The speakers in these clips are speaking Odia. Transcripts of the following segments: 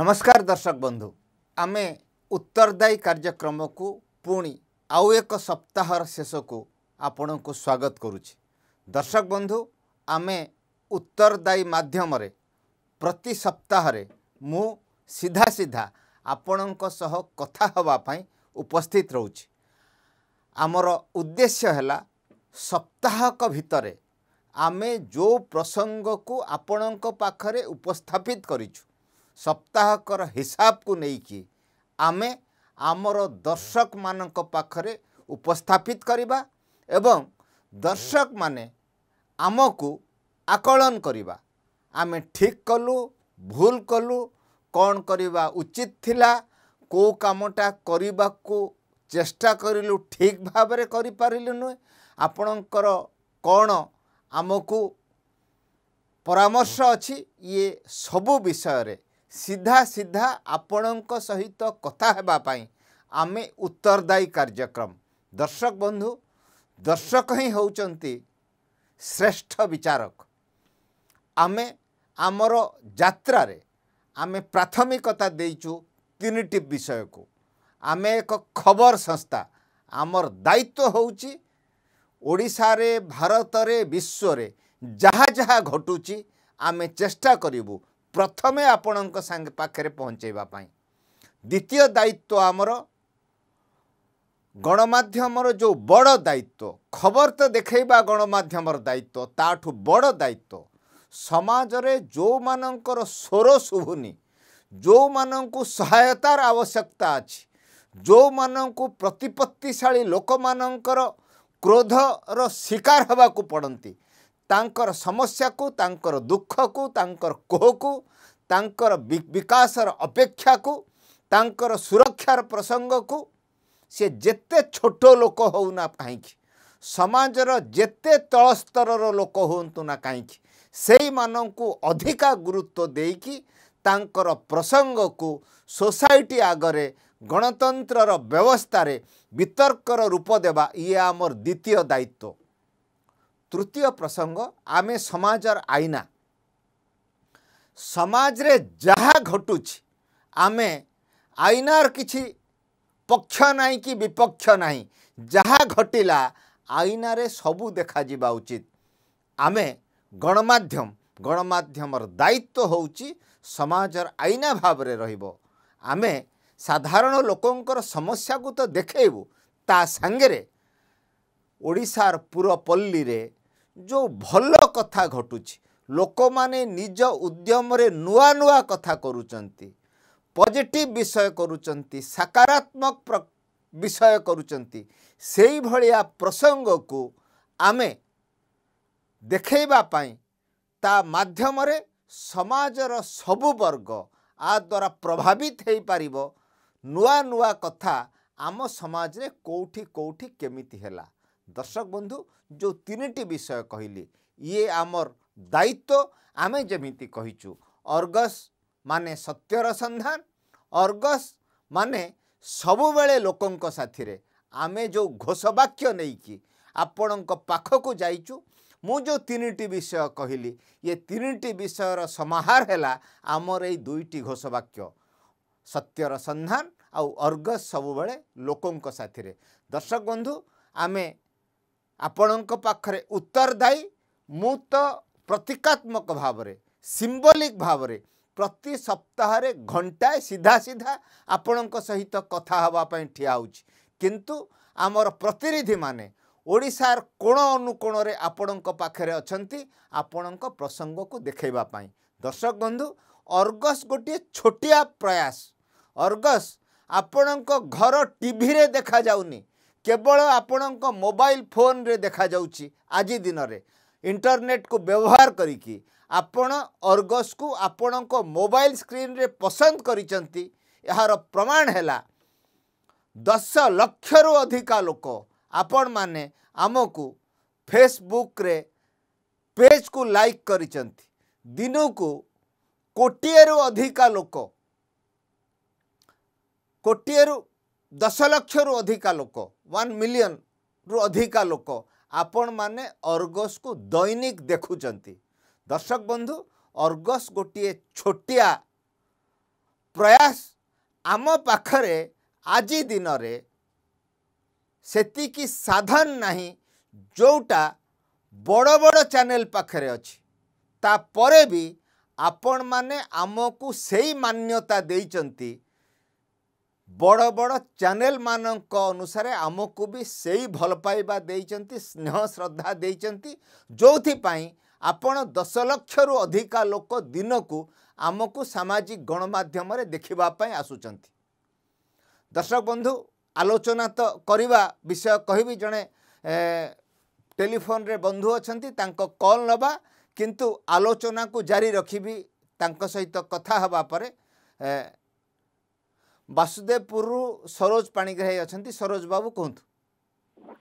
ନମସ୍କାର ଦର୍ଶକ ବନ୍ଧୁ ଆମେ ଉତ୍ତରଦାୟୀ କାର୍ଯ୍ୟକ୍ରମକୁ ପୁଣି ଆଉ ଏକ ସପ୍ତାହର ଶେଷକୁ ଆପଣଙ୍କୁ ସ୍ୱାଗତ କରୁଛି ଦର୍ଶକ ବନ୍ଧୁ ଆମେ ଉତ୍ତରଦାୟୀ ମାଧ୍ୟମରେ ପ୍ରତି ସପ୍ତାହରେ ମୁଁ ସିଧା ସିଧା ଆପଣଙ୍କ ସହ କଥା ହେବା ପାଇଁ ଉପସ୍ଥିତ ରହୁଛି ଆମର ଉଦ୍ଦେଶ୍ୟ ହେଲା ସପ୍ତାହକ ଭିତରେ ଆମେ ଯେଉଁ ପ୍ରସଙ୍ଗକୁ ଆପଣଙ୍କ ପାଖରେ ଉପସ୍ଥାପିତ କରିଛୁ ସପ୍ତାହକର ହିସାବକୁ ନେଇକି ଆମେ ଆମର ଦର୍ଶକମାନଙ୍କ ପାଖରେ ଉପସ୍ଥାପିତ କରିବା ଏବଂ ଦର୍ଶକମାନେ ଆମକୁ ଆକଳନ କରିବା ଆମେ ଠିକ୍ କଲୁ ଭୁଲ କଲୁ କ'ଣ କରିବା ଉଚିତ ଥିଲା କେଉଁ କାମଟା କରିବାକୁ ଚେଷ୍ଟା କରିଲୁ ଠିକ୍ ଭାବରେ କରିପାରିଲୁ ନୁହେଁ ଆପଣଙ୍କର କ'ଣ ଆମକୁ ପରାମର୍ଶ ଅଛି ଇଏ ସବୁ ବିଷୟରେ ସିଧା ସିଧା ଆପଣଙ୍କ ସହିତ କଥା ହେବା ପାଇଁ ଆମେ ଉତ୍ତରଦାୟୀ କାର୍ଯ୍ୟକ୍ରମ ଦର୍ଶକ ବନ୍ଧୁ ଦର୍ଶକ ହିଁ ହେଉଛନ୍ତି ଶ୍ରେଷ୍ଠ ବିଚାରକ ଆମେ ଆମର ଯାତ୍ରାରେ ଆମେ ପ୍ରାଥମିକତା ଦେଇଛୁ ତିନିଟି ବିଷୟକୁ ଆମେ ଏକ ଖବର ସଂସ୍ଥା ଆମର ଦାୟିତ୍ୱ ହେଉଛି ଓଡ଼ିଶାରେ ଭାରତରେ ବିଶ୍ୱରେ ଯାହା ଯାହା ଘଟୁଛି ଆମେ ଚେଷ୍ଟା କରିବୁ ପ୍ରଥମେ ଆପଣଙ୍କ ସାଙ୍ଗେ ପାଖରେ ପହଞ୍ଚାଇବା ପାଇଁ ଦ୍ୱିତୀୟ ଦାୟିତ୍ୱ ଆମର ଗଣମାଧ୍ୟମର ଯେଉଁ ବଡ଼ ଦାୟିତ୍ୱ ଖବର ତ ଦେଖାଇବା ଗଣମାଧ୍ୟମର ଦାୟିତ୍ୱ ତାଠୁ ବଡ଼ ଦାୟିତ୍ୱ ସମାଜରେ ଯେଉଁମାନଙ୍କର ସ୍ୱର ଶୁଭୁନି ଯେଉଁମାନଙ୍କୁ ସହାୟତାର ଆବଶ୍ୟକତା ଅଛି ଯେଉଁମାନଙ୍କୁ ପ୍ରତିପତ୍ତିଶାଳୀ ଲୋକମାନଙ୍କର କ୍ରୋଧର ଶିକାର ହେବାକୁ ପଡ଼ନ୍ତି ତାଙ୍କର ସମସ୍ୟାକୁ ତାଙ୍କର ଦୁଃଖକୁ ତାଙ୍କର କୋହକୁ ତାଙ୍କର ବିକାଶର ଅପେକ୍ଷାକୁ ତାଙ୍କର ସୁରକ୍ଷାର ପ୍ରସଙ୍ଗକୁ ସେ ଯେତେ ଛୋଟ ଲୋକ ହେଉନା କାହିଁକି ସମାଜର ଯେତେ ତଳସ୍ତରର ଲୋକ ହୁଅନ୍ତୁ ନା କାହିଁକି ସେଇମାନଙ୍କୁ ଅଧିକା ଗୁରୁତ୍ୱ ଦେଇକି ତାଙ୍କର ପ୍ରସଙ୍ଗକୁ ସୋସାଇଟି ଆଗରେ ଗଣତନ୍ତ୍ରର ବ୍ୟବସ୍ଥାରେ ବିତର୍କର ରୂପ ଦେବା ଇଏ ଆମର ଦ୍ୱିତୀୟ ଦାୟିତ୍ୱ ତୃତୀୟ ପ୍ରସଙ୍ଗ ଆମେ ସମାଜର ଆଇନା ସମାଜରେ ଯାହା ଘଟୁଛି ଆମେ ଆଇନାର କିଛି ପକ୍ଷ ନାହିଁ କି ବିପକ୍ଷ ନାହିଁ ଯାହା ଘଟିଲା ଆଇନାରେ ସବୁ ଦେଖାଯିବା ଉଚିତ ଆମେ ଗଣମାଧ୍ୟମ ଗଣମାଧ୍ୟମର ଦାୟିତ୍ୱ ହେଉଛି ସମାଜର ଆଇନା ଭାବରେ ରହିବ ଆମେ ସାଧାରଣ ଲୋକଙ୍କର ସମସ୍ୟାକୁ ତ ଦେଖେଇବୁ ତା ସାଙ୍ଗରେ ଓଡ଼ିଶାର ପୁରପଲ୍ଲୀରେ ଯେଉଁ ଭଲ କଥା ଘଟୁଛି ଲୋକମାନେ ନିଜ ଉଦ୍ୟମରେ ନୂଆ ନୂଆ କଥା କରୁଛନ୍ତି ପଜିଟିଭ ବିଷୟ କରୁଛନ୍ତି ସକାରାତ୍ମକ ବିଷୟ କରୁଛନ୍ତି ସେଇଭଳିଆ ପ୍ରସଙ୍ଗକୁ ଆମେ ଦେଖେଇବା ପାଇଁ ତା ମାଧ୍ୟମରେ ସମାଜର ସବୁ ବର୍ଗ ଆ ଦ୍ୱାରା ପ୍ରଭାବିତ ହୋଇପାରିବ ନୂଆ ନୂଆ କଥା ଆମ ସମାଜରେ କେଉଁଠି କେଉଁଠି କେମିତି ହେଲା ଦର୍ଶକ ବନ୍ଧୁ ଯେଉଁ ତିନିଟି ବିଷୟ କହିଲି ଇଏ ଆମର ଦାୟିତ୍ୱ ଆମେ ଯେମିତି କହିଛୁ ଅର୍ଗସ୍ ମାନେ ସତ୍ୟର ସନ୍ଧାନ ଅର୍ଗସ୍ ମାନେ ସବୁବେଳେ ଲୋକଙ୍କ ସାଥିରେ ଆମେ ଯେଉଁ ଘୋଷବାକ୍ୟ ନେଇକି ଆପଣଙ୍କ ପାଖକୁ ଯାଇଛୁ ମୁଁ ଯେଉଁ ତିନିଟି ବିଷୟ କହିଲି ଏ ତିନିଟି ବିଷୟର ସମାହାର ହେଲା ଆମର ଏଇ ଦୁଇଟି ଘୋଷବାକ୍ୟ ସତ୍ୟର ସନ୍ଧାନ ଆଉ ଅର୍ଗସ୍ ସବୁବେଳେ ଲୋକଙ୍କ ସାଥିରେ ଦର୍ଶକ ବନ୍ଧୁ ଆମେ ଆପଣଙ୍କ ପାଖରେ ଉତ୍ତରଦାୟୀ ମୁଁ ତ ପ୍ରତୀକାତ୍ମକ ଭାବରେ ସିମ୍ବଲିକ୍ ଭାବରେ ପ୍ରତି ସପ୍ତାହରେ ଘଣ୍ଟାଏ ସିଧା ସିଧା ଆପଣଙ୍କ ସହିତ କଥା ହେବା ପାଇଁ ଠିଆ ହେଉଛି କିନ୍ତୁ ଆମର ପ୍ରତିନିଧିମାନେ ଓଡ଼ିଶାର କୋଣ ଅନୁକୋଣରେ ଆପଣଙ୍କ ପାଖରେ ଅଛନ୍ତି ଆପଣଙ୍କ ପ୍ରସଙ୍ଗକୁ ଦେଖାଇବା ପାଇଁ ଦର୍ଶକ ବନ୍ଧୁ ଅର୍ଗସ୍ ଗୋଟିଏ ଛୋଟିଆ ପ୍ରୟାସ ଅର୍ଗସ୍ ଆପଣଙ୍କ ଘର ଟିଭିରେ ଦେଖାଯାଉନି କେବଳ ଆପଣଙ୍କ ମୋବାଇଲ ଫୋନରେ ଦେଖାଯାଉଛି ଆଜି ଦିନରେ ଇଣ୍ଟରନେଟକୁ ବ୍ୟବହାର କରିକି ଆପଣ ଅର୍ଗସକୁ ଆପଣଙ୍କ ମୋବାଇଲ ସ୍କ୍ରିନରେ ପସନ୍ଦ କରିଛନ୍ତି ଏହାର ପ୍ରମାଣ ହେଲା ଦଶ ଲକ୍ଷରୁ ଅଧିକା ଲୋକ ଆପଣମାନେ ଆମକୁ ଫେସବୁକ୍ରେ ପେଜ୍କୁ ଲାଇକ୍ କରିଛନ୍ତି ଦିନକୁ କୋଟିଏରୁ ଅଧିକା ଲୋକ କୋଟିଏରୁ दस लक्ष रु अधिका लोक वन मिलियन रु अधिका लोक आपण मैने अर्गस को दैनिक देखुं दर्शक बंधु अर्गस गोटे छोटिया प्रयास आम पाखे आज दिन में से साधन ना जोटा बड़ बड़ चेल पाखे अच्छी भी आपण मैने आम को सही मान्यता ବଡ଼ ବଡ଼ ଚ୍ୟାନେଲ୍ମାନଙ୍କ ଅନୁସାରେ ଆମକୁ ବି ସେଇ ଭଲ ପାଇବା ଦେଇଛନ୍ତି ସ୍ନେହ ଶ୍ରଦ୍ଧା ଦେଇଛନ୍ତି ଯେଉଁଥିପାଇଁ ଆପଣ ଦଶ ଲକ୍ଷରୁ ଅଧିକା ଲୋକ ଦିନକୁ ଆମକୁ ସାମାଜିକ ଗଣମାଧ୍ୟମରେ ଦେଖିବା ପାଇଁ ଆସୁଛନ୍ତି ଦର୍ଶକ ବନ୍ଧୁ ଆଲୋଚନା ତ କରିବା ବିଷୟ କହିବି ଜଣେ ଟେଲିଫୋନ୍ରେ ବନ୍ଧୁ ଅଛନ୍ତି ତାଙ୍କ କଲ୍ ନେବା କିନ୍ତୁ ଆଲୋଚନାକୁ ଜାରି ରଖିବି ତାଙ୍କ ସହିତ କଥା ହେବା ପରେ ବାସୁଦେବପୁରରୁ ସରୋଜ ପାଣିଗ୍ରାହୀ ଅଛନ୍ତି ସରୋଜ ବାବୁ କୁହନ୍ତୁ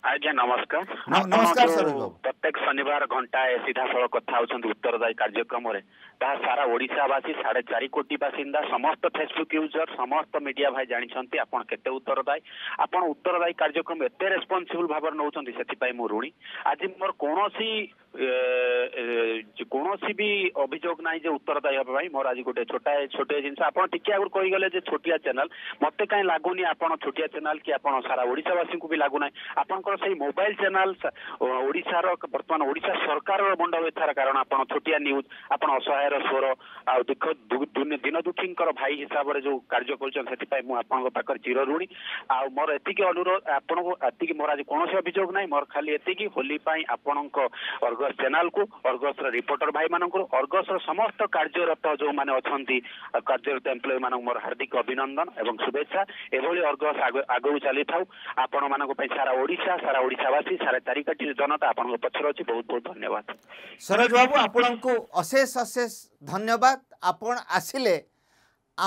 ଆଜ୍ଞା ନମସ୍କାର ନମସ୍କାର ପ୍ରତ୍ୟେକ ଶନିବାର ଘଣ୍ଟାଏ ସିଧାସଳଖ କଥା ହଉଛନ୍ତି ଉତ୍ତରଦାୟୀ କାର୍ଯ୍ୟକ୍ରମରେ ତାହା ସାରା ଓଡ଼ିଶାବାସୀ ସାଢ଼େ ଚାରି କୋଟି ବାସିନ୍ଦା ସମସ୍ତ ଫେସବୁକ୍ ୟୁଜର ସମସ୍ତ ମିଡିଆ ଭାଇ ଜାଣିଛନ୍ତି ଆପଣ କେତେ ଉତ୍ତରଦାୟୀ ଆପଣ ଉତ୍ତରଦାୟୀ କାର୍ଯ୍ୟକ୍ରମ ଏତେ ରେସ୍ପନ୍ସିବୁଲ୍ ଭାବରେ ନେଉଛନ୍ତି ସେଥିପାଇଁ ମୁଁ ଋଣୀ ଆଜି ମୋର କୌଣସି କୌଣସି ବି ଅଭିଯୋଗ ନାହିଁ ଯେ ଉତ୍ତରଦାୟୀ ହେବା ପାଇଁ ମୋର ଆଜି ଗୋଟେ ଛୋଟାଏ ଛୋଟିଆ ଜିନିଷ ଆପଣ ଟିକେ ଆଗରୁ କହିଗଲେ ଯେ ଛୋଟିଆ ଚ୍ୟାନେଲ ମୋତେ କାହିଁ ଲାଗୁନି ଆପଣ ଛୋଟିଆ ଚ୍ୟାନେଲ କି ଆପଣ ସାରା ଓଡ଼ିଶାବାସୀଙ୍କୁ ବି ଲାଗୁନାହିଁ ଆପଣଙ୍କର ସେଇ ମୋବାଇଲ ଚ୍ୟାନେଲ ଓଡ଼ିଶାର ବର୍ତ୍ତମାନ ଓଡ଼ିଶା ସରକାରର ମୁଣ୍ଡ ବ୍ୟଥାର କାରଣ ଆପଣ ଛୋଟିଆ ନ୍ୟୁଜ ଆପଣ ଅସହାୟ ଅସହାୟର ସ୍ୱର ଆଉ ଦୁଃଖ ଦିନ ଦୁଃଖୀଙ୍କର ଭାଇ ହିସାବରେ ଯୋଉ କାର୍ଯ୍ୟ କରୁଛନ୍ତି ସେଥିପାଇଁ ମୁଁ ଆପଣଙ୍କ ପାଖରେ ଚିର ଋଣୀ ଆଉ ମୋର ଏତିକି ଅନୁରୋଧ ଆପଣଙ୍କୁ ଏତିକି ମୋର ଆଜି କୌଣସି ଅଭିଯୋଗ ନାହିଁ ମୋର ଖାଲି ଏତିକି ହୋଲି ପାଇଁ ଆପଣଙ୍କ ଅର୍ଗସ ଚ୍ୟାନେଲକୁ ଅର୍ଗସର ରିପୋର୍ଟର ଭାଇମାନଙ୍କୁ ଅର୍ଗସର ସମସ୍ତ କାର୍ଯ୍ୟରତ ଯୋଉମାନେ ଅଛନ୍ତି କାର୍ଯ୍ୟରତ ଏମ୍ପ୍ଲୟ ମାନଙ୍କୁ ମୋର ହାର୍ଦ୍ଦିକ ଅଭିନନ୍ଦନ ଏବଂ ଶୁଭେଚ୍ଛା ଏଭଳି ଅର୍ଗସ ଆଗକୁ ଚାଲିଥାଉ ଆପଣମାନଙ୍କ ପାଇଁ ସାରା ଓଡ଼ିଶା ସାରା ଓଡ଼ିଶାବାସୀ ସାରା ଚାରିକାଠି ଜନତା ଆପଣଙ୍କ ପଛରେ ଅଛି ବହୁତ ବହୁତ ଧନ୍ୟବାଦ ସରୋଜ ବାବୁ ଆପଣଙ୍କୁ ଅଶେଷ ଅଶେଷ ଧନ୍ୟବାଦ ଆପଣ ଆସିଲେ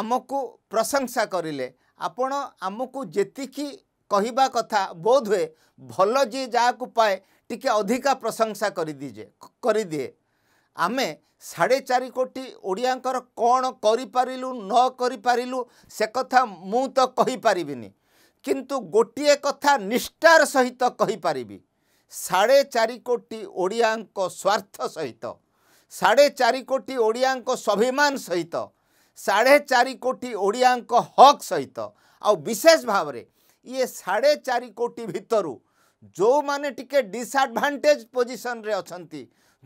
ଆମକୁ ପ୍ରଶଂସା କରିଲେ ଆପଣ ଆମକୁ ଯେତିକି କହିବା କଥା ବୋଧ ହୁଏ ଭଲ ଯିଏ ଯାହାକୁ ପାଏ ଟିକେ ଅଧିକା ପ୍ରଶଂସା କରିଦିଏ କରିଦିଏ ଆମେ ସାଢ଼େ ଚାରି କୋଟି ଓଡ଼ିଆଙ୍କର କ'ଣ କରିପାରିଲୁ ନ କରିପାରିଲୁ ସେ କଥା ମୁଁ ତ କହିପାରିବିନି କିନ୍ତୁ ଗୋଟିଏ କଥା ନିଷ୍ଠାର ସହିତ କହିପାରିବି ସାଢ଼େ ଚାରି କୋଟି ଓଡ଼ିଆଙ୍କ ସ୍ୱାର୍ଥ ସହିତ ସାଢ଼େ ଚାରି କୋଟି ଓଡ଼ିଆଙ୍କ ସ୍ୱାଭିମାନ ସହିତ ସାଢ଼େ ଚାରି କୋଟି ଓଡ଼ିଆଙ୍କ ହକ୍ ସହିତ ଆଉ ବିଶେଷ ଭାବରେ ଇଏ ସାଢ଼େ ଚାରି କୋଟି ଭିତରୁ ଯେଉଁମାନେ ଟିକେ ଡିସ୍ଆଡ଼ଭାଣ୍ଟେଜ୍ ପୋଜିସନ୍ରେ ଅଛନ୍ତି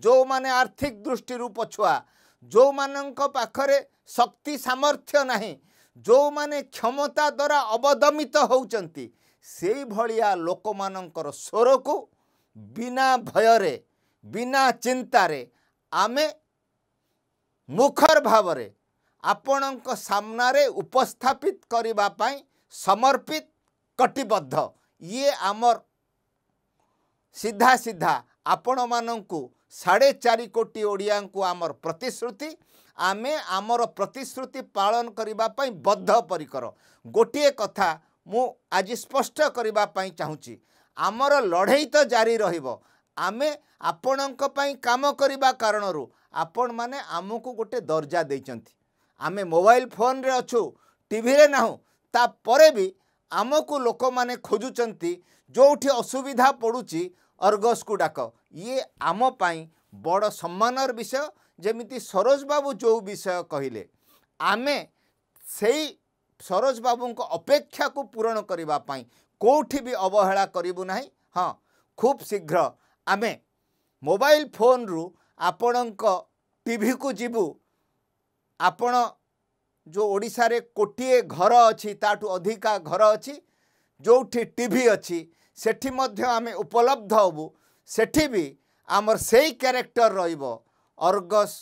ଯେଉଁମାନେ ଆର୍ଥିକ ଦୃଷ୍ଟିରୁ ପଛୁଆ ଯେଉଁମାନଙ୍କ ପାଖରେ ଶକ୍ତି ସାମର୍ଥ୍ୟ ନାହିଁ ଯେଉଁମାନେ କ୍ଷମତା ଦ୍ୱାରା ଅବଦମିତ ହେଉଛନ୍ତି ସେଇଭଳିଆ ଲୋକମାନଙ୍କର ସ୍ୱରକୁ ବିନା ଭୟରେ ବିନା ଚିନ୍ତାରେ ଆମେ ମୁଖର ଭାବରେ ଆପଣଙ୍କ ସାମ୍ନାରେ ଉପସ୍ଥାପିତ କରିବା ପାଇଁ ସମର୍ପିତ କଟିବଦ୍ଧ ଇଏ ଆମର ସିଧା ସିଧା ଆପଣମାନଙ୍କୁ ସାଢ଼େ ଚାରି କୋଟି ଓଡ଼ିଆଙ୍କୁ ଆମର ପ୍ରତିଶ୍ରୁତି ଆମେ ଆମର ପ୍ରତିଶ୍ରୁତି ପାଳନ କରିବା ପାଇଁ ବଦ୍ଧ ପରିକର ଗୋଟିଏ କଥା ମୁଁ ଆଜି ସ୍ପଷ୍ଟ କରିବା ପାଇଁ ଚାହୁଁଛି ଆମର ଲଢ଼େଇ ତ ଜାରି ରହିବ ଆମେ ଆପଣଙ୍କ ପାଇଁ କାମ କରିବା କାରଣରୁ ଆପଣମାନେ ଆମକୁ ଗୋଟେ ଦରଜା ଦେଇଛନ୍ତି ଆମେ ମୋବାଇଲ ଫୋନରେ ଅଛୁ ଟିଭିରେ ନାହୁଁ ତାପରେ ବି ଆମକୁ ଲୋକମାନେ ଖୋଜୁଛନ୍ତି ଯେଉଁଠି ଅସୁବିଧା ପଡ଼ୁଛି ଅର୍ଗସକୁ ଡାକ ଇଏ ଆମ ପାଇଁ ବଡ଼ ସମ୍ମାନର ବିଷୟ ଯେମିତି ସରୋଜ ବାବୁ ଯେଉଁ ବିଷୟ କହିଲେ ଆମେ ସେଇ ସରୋଜ ବାବୁଙ୍କ ଅପେକ୍ଷାକୁ ପୂରଣ କରିବା ପାଇଁ କେଉଁଠି ବି ଅବହେଳା କରିବୁ ନାହିଁ ହଁ ଖୁବ୍ ଶୀଘ୍ର ଆମେ ମୋବାଇଲ ଫୋନରୁ ଆପଣଙ୍କ ଟିଭିକୁ ଯିବୁ ଆପଣ ଯେଉଁ ଓଡ଼ିଶାରେ କୋଟିଏ ଘର ଅଛି ତାଠୁ ଅଧିକା ଘର ଅଛି ଯେଉଁଠି ଟିଭି ଅଛି ସେଠି ମଧ୍ୟ ଆମେ ଉପଲବ୍ଧ ହେବୁ ସେଠି ବି ଆମର ସେଇ କ୍ୟାରେକ୍ଟର ରହିବ ଅର୍ଗସ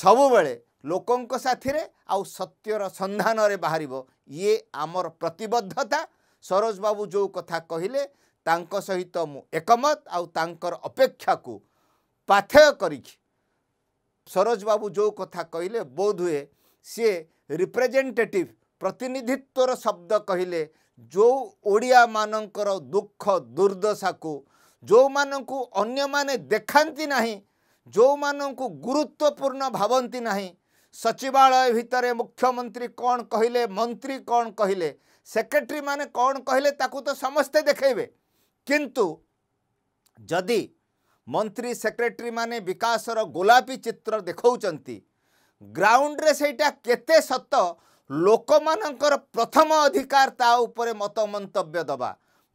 ସବୁବେଳେ ଲୋକଙ୍କ ସାଥିରେ ଆଉ ସତ୍ୟର ସନ୍ଧାନରେ ବାହାରିବ ଇଏ ଆମର ପ୍ରତିବଦ୍ଧତା ସରୋଜ ବାବୁ ଯେଉଁ କଥା କହିଲେ ତାଙ୍କ ସହିତ ମୁଁ ଏକମତ ଆଉ ତାଙ୍କର ଅପେକ୍ଷାକୁ ପାଥେୟ କରିଛି ସରୋଜ ବାବୁ ଯେଉଁ କଥା କହିଲେ ବୋଧ ହୁଏ ସିଏ ରିପ୍ରେଜେଣ୍ଟେଟିଭ୍ ପ୍ରତିନିଧିତ୍ୱର ଶବ୍ଦ କହିଲେ ଯେଉଁ ଓଡ଼ିଆମାନଙ୍କର ଦୁଃଖ ଦୁର୍ଦ୍ଦଶାକୁ ଯେଉଁମାନଙ୍କୁ ଅନ୍ୟମାନେ ଦେଖାନ୍ତି ନାହିଁ ଯେଉଁମାନଙ୍କୁ ଗୁରୁତ୍ୱପୂର୍ଣ୍ଣ ଭାବନ୍ତି ନାହିଁ ସଚିବାଳୟ ଭିତରେ ମୁଖ୍ୟମନ୍ତ୍ରୀ କ'ଣ କହିଲେ ମନ୍ତ୍ରୀ କ'ଣ କହିଲେ ସେକ୍ରେଟେରୀମାନେ କ'ଣ କହିଲେ ତାକୁ ତ ସମସ୍ତେ ଦେଖେଇବେ କିନ୍ତୁ ଯଦି ମନ୍ତ୍ରୀ ସେକ୍ରେଟେରୀ ମାନେ ବିକାଶର ଗୋଲାପୀ ଚିତ୍ର ଦେଖାଉଛନ୍ତି ଗ୍ରାଉଣ୍ଡରେ ସେଇଟା କେତେ ସତ ଲୋକମାନଙ୍କର ପ୍ରଥମ ଅଧିକାର ତା ଉପରେ ମତ ମନ୍ତବ୍ୟ ଦେବା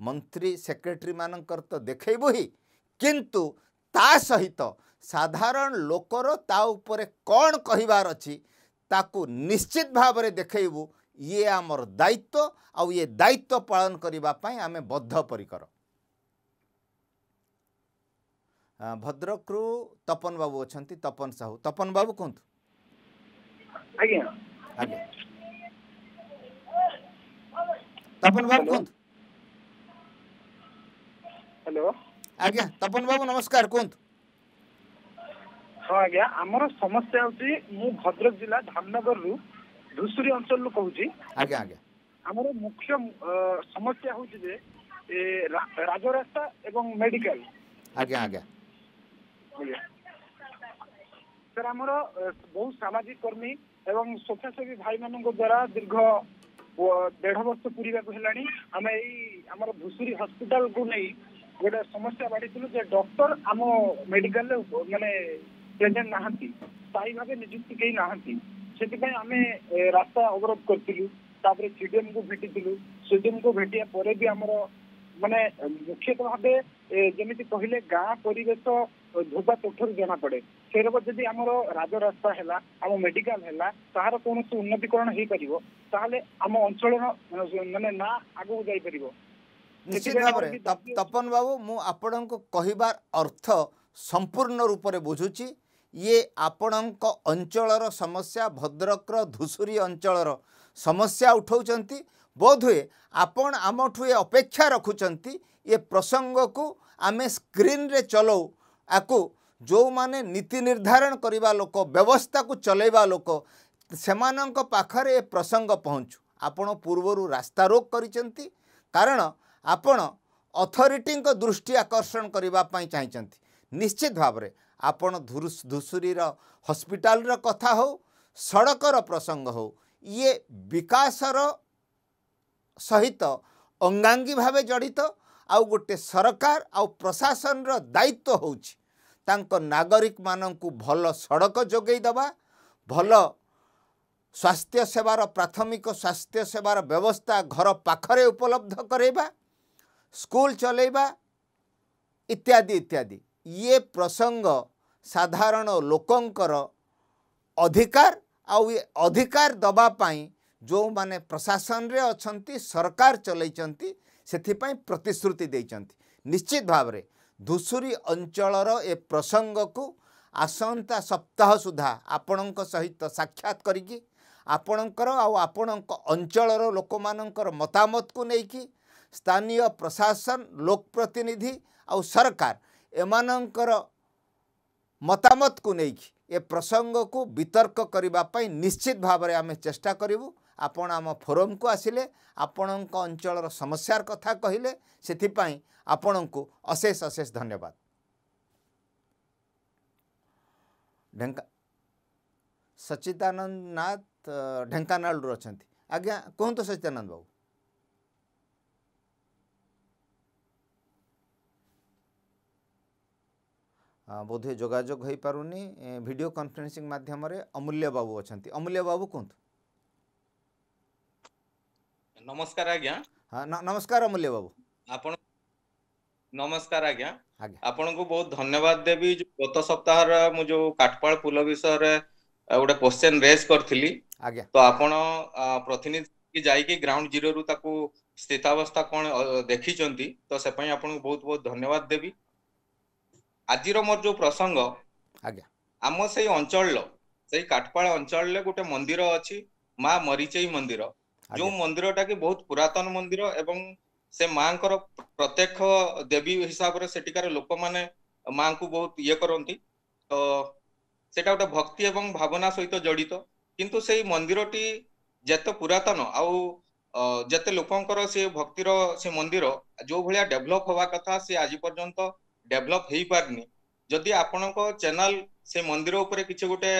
ମନ୍ତ୍ରୀ ସେକ୍ରେଟେରୀ ମାନଙ୍କର ତ ଦେଖେଇବୁ ହିଁ କିନ୍ତୁ ତା ସହିତ ସାଧାରଣ ଲୋକର ତା ଉପରେ କ'ଣ କହିବାର ଅଛି ତାକୁ ନିଶ୍ଚିତ ଭାବରେ ଦେଖେଇବୁ ଇଏ ଆମର ଦାୟିତ୍ୱ ଆଉ ଇଏ ଦାୟିତ୍ୱ ପାଳନ କରିବା ପାଇଁ ଆମେ ବଦ୍ଧପରିକର ଭଦ୍ରକରୁ ତପନ ବାବୁ ଅଛନ୍ତି ତପନ ସାହୁ ତପନ ବାବୁ କୁହନ୍ତୁ ଆଜ୍ଞା ଆଜ୍ଞା ତପନ ବାବୁ କୁହନ୍ତୁ ହ୍ୟାଲୋ ଆଜ୍ଞା ତପନ ବାବୁ ନମସ୍କାର କୁହନ୍ତୁ ହଁ ଆଜ୍ଞା ଆମର ସମସ୍ୟା ହେଉଛି ମୁଁ ଭଦ୍ରକ ଜିଲ୍ଲା ଧାମନଗରରୁ ଧୂସୁରୀ ଅଞ୍ଚଳରୁ କହୁଛି ଆଜ୍ଞା ଆଜ୍ଞା ଆମର ମୁଖ୍ୟ ସମସ୍ୟା ହେଉଛି ଯେ ରାଜରାସ୍ତା ଏବଂ ମେଡିକାଲ ଆଜ୍ଞା ଆଜ୍ଞା ସାର୍ ଆମର ବହୁ ସାମାଜିକ କର୍ମୀ ଏବଂ ସ୍ୱେଚ୍ଛାସେବୀ ଭାଇମାନଙ୍କ ଦ୍ୱାରା ଦୀର୍ଘ ଦେଢ ବର୍ଷ ପୁରିବାକୁ ହେଲାଣି ଆମେ ଏଇ ଆମର ଭୁଷୁରୀ ହସ୍ପିଟାଲକୁ ନେଇ ଗୋଟେ ସମସ୍ୟା ବାଢିଥିଲୁ ଯେ ଡକ୍ଟର ଆମ ମେଡିକାଲରେ ମାନେ ପ୍ରେଜେଣ୍ଟ ନାହାନ୍ତି ସ୍ଥାୟୀ ଭାବେ ନିଯୁକ୍ତି କେହି ନାହାନ୍ତି ସେଥିପାଇଁ ଆମେ ରାସ୍ତା ଅବରୋଧ କରିଥିଲୁ ତାପରେ ସିଡିଏମ୍କୁ ଭେଟିଥିଲୁ ସିଡିଏମ୍କୁ ଭେଟିବା ପରେ ବି ଆମର ମାନେ ମୁଖ୍ୟତଃ ଭାବେ ଯେମିତି କହିଲେ ଗାଁ ପରିବେଶ ଧୋବା ତଠରୁ ଜଣାପଡେ ସେରକ ଯଦି ଆମର ରାଜରାସ୍ତା ହେଲା ଆମ ମେଡିକାଲ ହେଲା ତାହାର କୌଣସି ଉନ୍ନତିକରଣ ହେଇପାରିବ ତାହେଲେ ଆମ ଅଞ୍ଚଳର ମାନେ ନା ଆଗକୁ ଯାଇପାରିବ ନିଶ୍ଚିତ ଭାବରେ ତପନ ବାବୁ ମୁଁ ଆପଣଙ୍କ କହିବାର ଅର୍ଥ ସମ୍ପୂର୍ଣ୍ଣ ରୂପରେ ବୁଝୁଛି ଇଏ ଆପଣଙ୍କ ଅଞ୍ଚଳର ସମସ୍ୟା ଭଦ୍ରକର ଧୂସୁରୀ ଅଞ୍ଚଳର ସମସ୍ୟା ଉଠାଉଛନ୍ତି ବୋଧହୁଏ ଆପଣ ଆମଠୁ ଏ ଅପେକ୍ଷା ରଖୁଛନ୍ତି ଏ ପ୍ରସଙ୍ଗକୁ ଆମେ ସ୍କ୍ରିନ୍ରେ ଚଲାଉ ଆକୁ ଯେଉଁମାନେ ନୀତି ନିର୍ଦ୍ଧାରଣ କରିବା ଲୋକ ବ୍ୟବସ୍ଥାକୁ ଚଲାଇବା ଲୋକ ସେମାନଙ୍କ ପାଖରେ ଏ ପ୍ରସଙ୍ଗ ପହଞ୍ଚୁ ଆପଣ ପୂର୍ବରୁ ରାସ୍ତା ରୋକ କରିଛନ୍ତି କାରଣ ଆପଣ ଅଥରିଟିଙ୍କ ଦୃଷ୍ଟି ଆକର୍ଷଣ କରିବା ପାଇଁ ଚାହିଁଛନ୍ତି ନିଶ୍ଚିତ ଭାବରେ ଆପଣ ଧୂସୁରୀର ହସ୍ପିଟାଲର କଥା ହେଉ ସଡ଼କର ପ୍ରସଙ୍ଗ ହେଉ ଇଏ ବିକାଶର ସହିତ ଅଙ୍ଗାଙ୍ଗୀ ଭାବେ ଜଡ଼ିତ ଆଉ ଗୋଟେ ସରକାର ଆଉ ପ୍ରଶାସନର ଦାୟିତ୍ୱ ହେଉଛି ତାଙ୍କ ନାଗରିକମାନଙ୍କୁ ଭଲ ସଡ଼କ ଯୋଗାଇ ଦେବା ଭଲ ସ୍ୱାସ୍ଥ୍ୟ ସେବାର ପ୍ରାଥମିକ ସ୍ୱାସ୍ଥ୍ୟ ସେବାର ବ୍ୟବସ୍ଥା ଘର ପାଖରେ ଉପଲବ୍ଧ କରାଇବା ସ୍କୁଲ ଚଲାଇବା ଇତ୍ୟାଦି ଇତ୍ୟାଦି ଇଏ ପ୍ରସଙ୍ଗ ସାଧାରଣ ଲୋକଙ୍କର ଅଧିକାର ଆଉ ଏ ଅଧିକାର ଦେବା ପାଇଁ ଯେଉଁମାନେ ପ୍ରଶାସନରେ ଅଛନ୍ତି ସରକାର ଚଲାଇଛନ୍ତି ସେଥିପାଇଁ ପ୍ରତିଶ୍ରୁତି ଦେଇଛନ୍ତି ନିଶ୍ଚିତ ଭାବରେ ଧୂଷୁରୀ ଅଞ୍ଚଳର ଏ ପ୍ରସଙ୍ଗକୁ ଆସନ୍ତା ସପ୍ତାହ ସୁଦ୍ଧା ଆପଣଙ୍କ ସହିତ ସାକ୍ଷାତ କରିକି ଆପଣଙ୍କର ଆଉ ଆପଣଙ୍କ ଅଞ୍ଚଳର ଲୋକମାନଙ୍କର ମତାମତକୁ ନେଇକି ସ୍ଥାନୀୟ ପ୍ରଶାସନ ଲୋକ ପ୍ରତିନିଧି ଆଉ ସରକାର ଏମାନଙ୍କର ମତାମତକୁ ନେଇକି ଏ ପ୍ରସଙ୍ଗକୁ ବିତର୍କ କରିବା ପାଇଁ ନିଶ୍ଚିତ ଭାବରେ ଆମେ ଚେଷ୍ଟା କରିବୁ ଆପଣ ଆମ ଫୋରମ୍କୁ ଆସିଲେ ଆପଣଙ୍କ ଅଞ୍ଚଳର ସମସ୍ୟାର କଥା କହିଲେ ସେଥିପାଇଁ ଆପଣଙ୍କୁ ଅଶେଷ ଅଶେଷ ଧନ୍ୟବାଦ ଢେଙ୍କା ସଚ୍ଚିଦାନନ୍ଦ ନାଥ ଢେଙ୍କାନାଳରୁ ଅଛନ୍ତି ଆଜ୍ଞା କୁହନ୍ତୁ ସଚ୍ଚିଦାନନ୍ଦ ବାବୁ ବୋଧେ ଯୋଗାଯୋଗ ହୋଇପାରୁନି ଭିଡ଼ିଓ କନଫରେନ୍ସିଂ ମାଧ୍ୟମରେ ଅମୂଲ୍ୟ ବାବୁ ଅଛନ୍ତି ଅମୂଲ୍ୟ ବାବୁ କୁହନ୍ତୁ नमस्कार आ नमस्कार अमूल्य बाबू नमस्कार आ गया बहुत धन्यवाद देबी जो गत सप्ताह रे मु जो विषय रे क्वेश्चन रेज करथिली तो आपन प्रतिनिधि कि ग्राउंड जीरो रु स्थितावस्था कोन देखी तो से बहुत बहुत धन्यवाद देबी आजिरो मोर जो प्रसंग आम गया अंचल लो सेई काठपाल अंचल ले मंदिर अछि मां मरीचई मंदिर ଯୋଉ ମନ୍ଦିରଟା କି ବହୁତ ପୁରାତନ ମନ୍ଦିର ଏବଂ ସେ ମାଙ୍କର ପ୍ରତ୍ୟକ୍ଷ ଦେବୀ ହିସାବରେ ସେଠିକାର ଲୋକମାନେ ମାଙ୍କୁ ବହୁତ ଇଏ କରନ୍ତି ତ ସେଟା ଗୋଟେ ଭକ୍ତି ଏବଂ ଭାବନା ସହିତ ଜଡ଼ିତ କିନ୍ତୁ ସେଇ ମନ୍ଦିରଟି ଯେତେ ପୁରାତନ ଆଉ ଯେତେ ଲୋକଙ୍କର ସେ ଭକ୍ତିର ସେ ମନ୍ଦିର ଯୋଉ ଭଳିଆ ଡେଭଲପ ହବା କଥା ସେ ଆଜି ପର୍ଯ୍ୟନ୍ତ ଡେଭଲପ ହେଇପାରିନି ଯଦି ଆପଣଙ୍କ ଚ୍ୟାନେଲ ସେ ମନ୍ଦିର ଉପରେ କିଛି ଗୋଟେ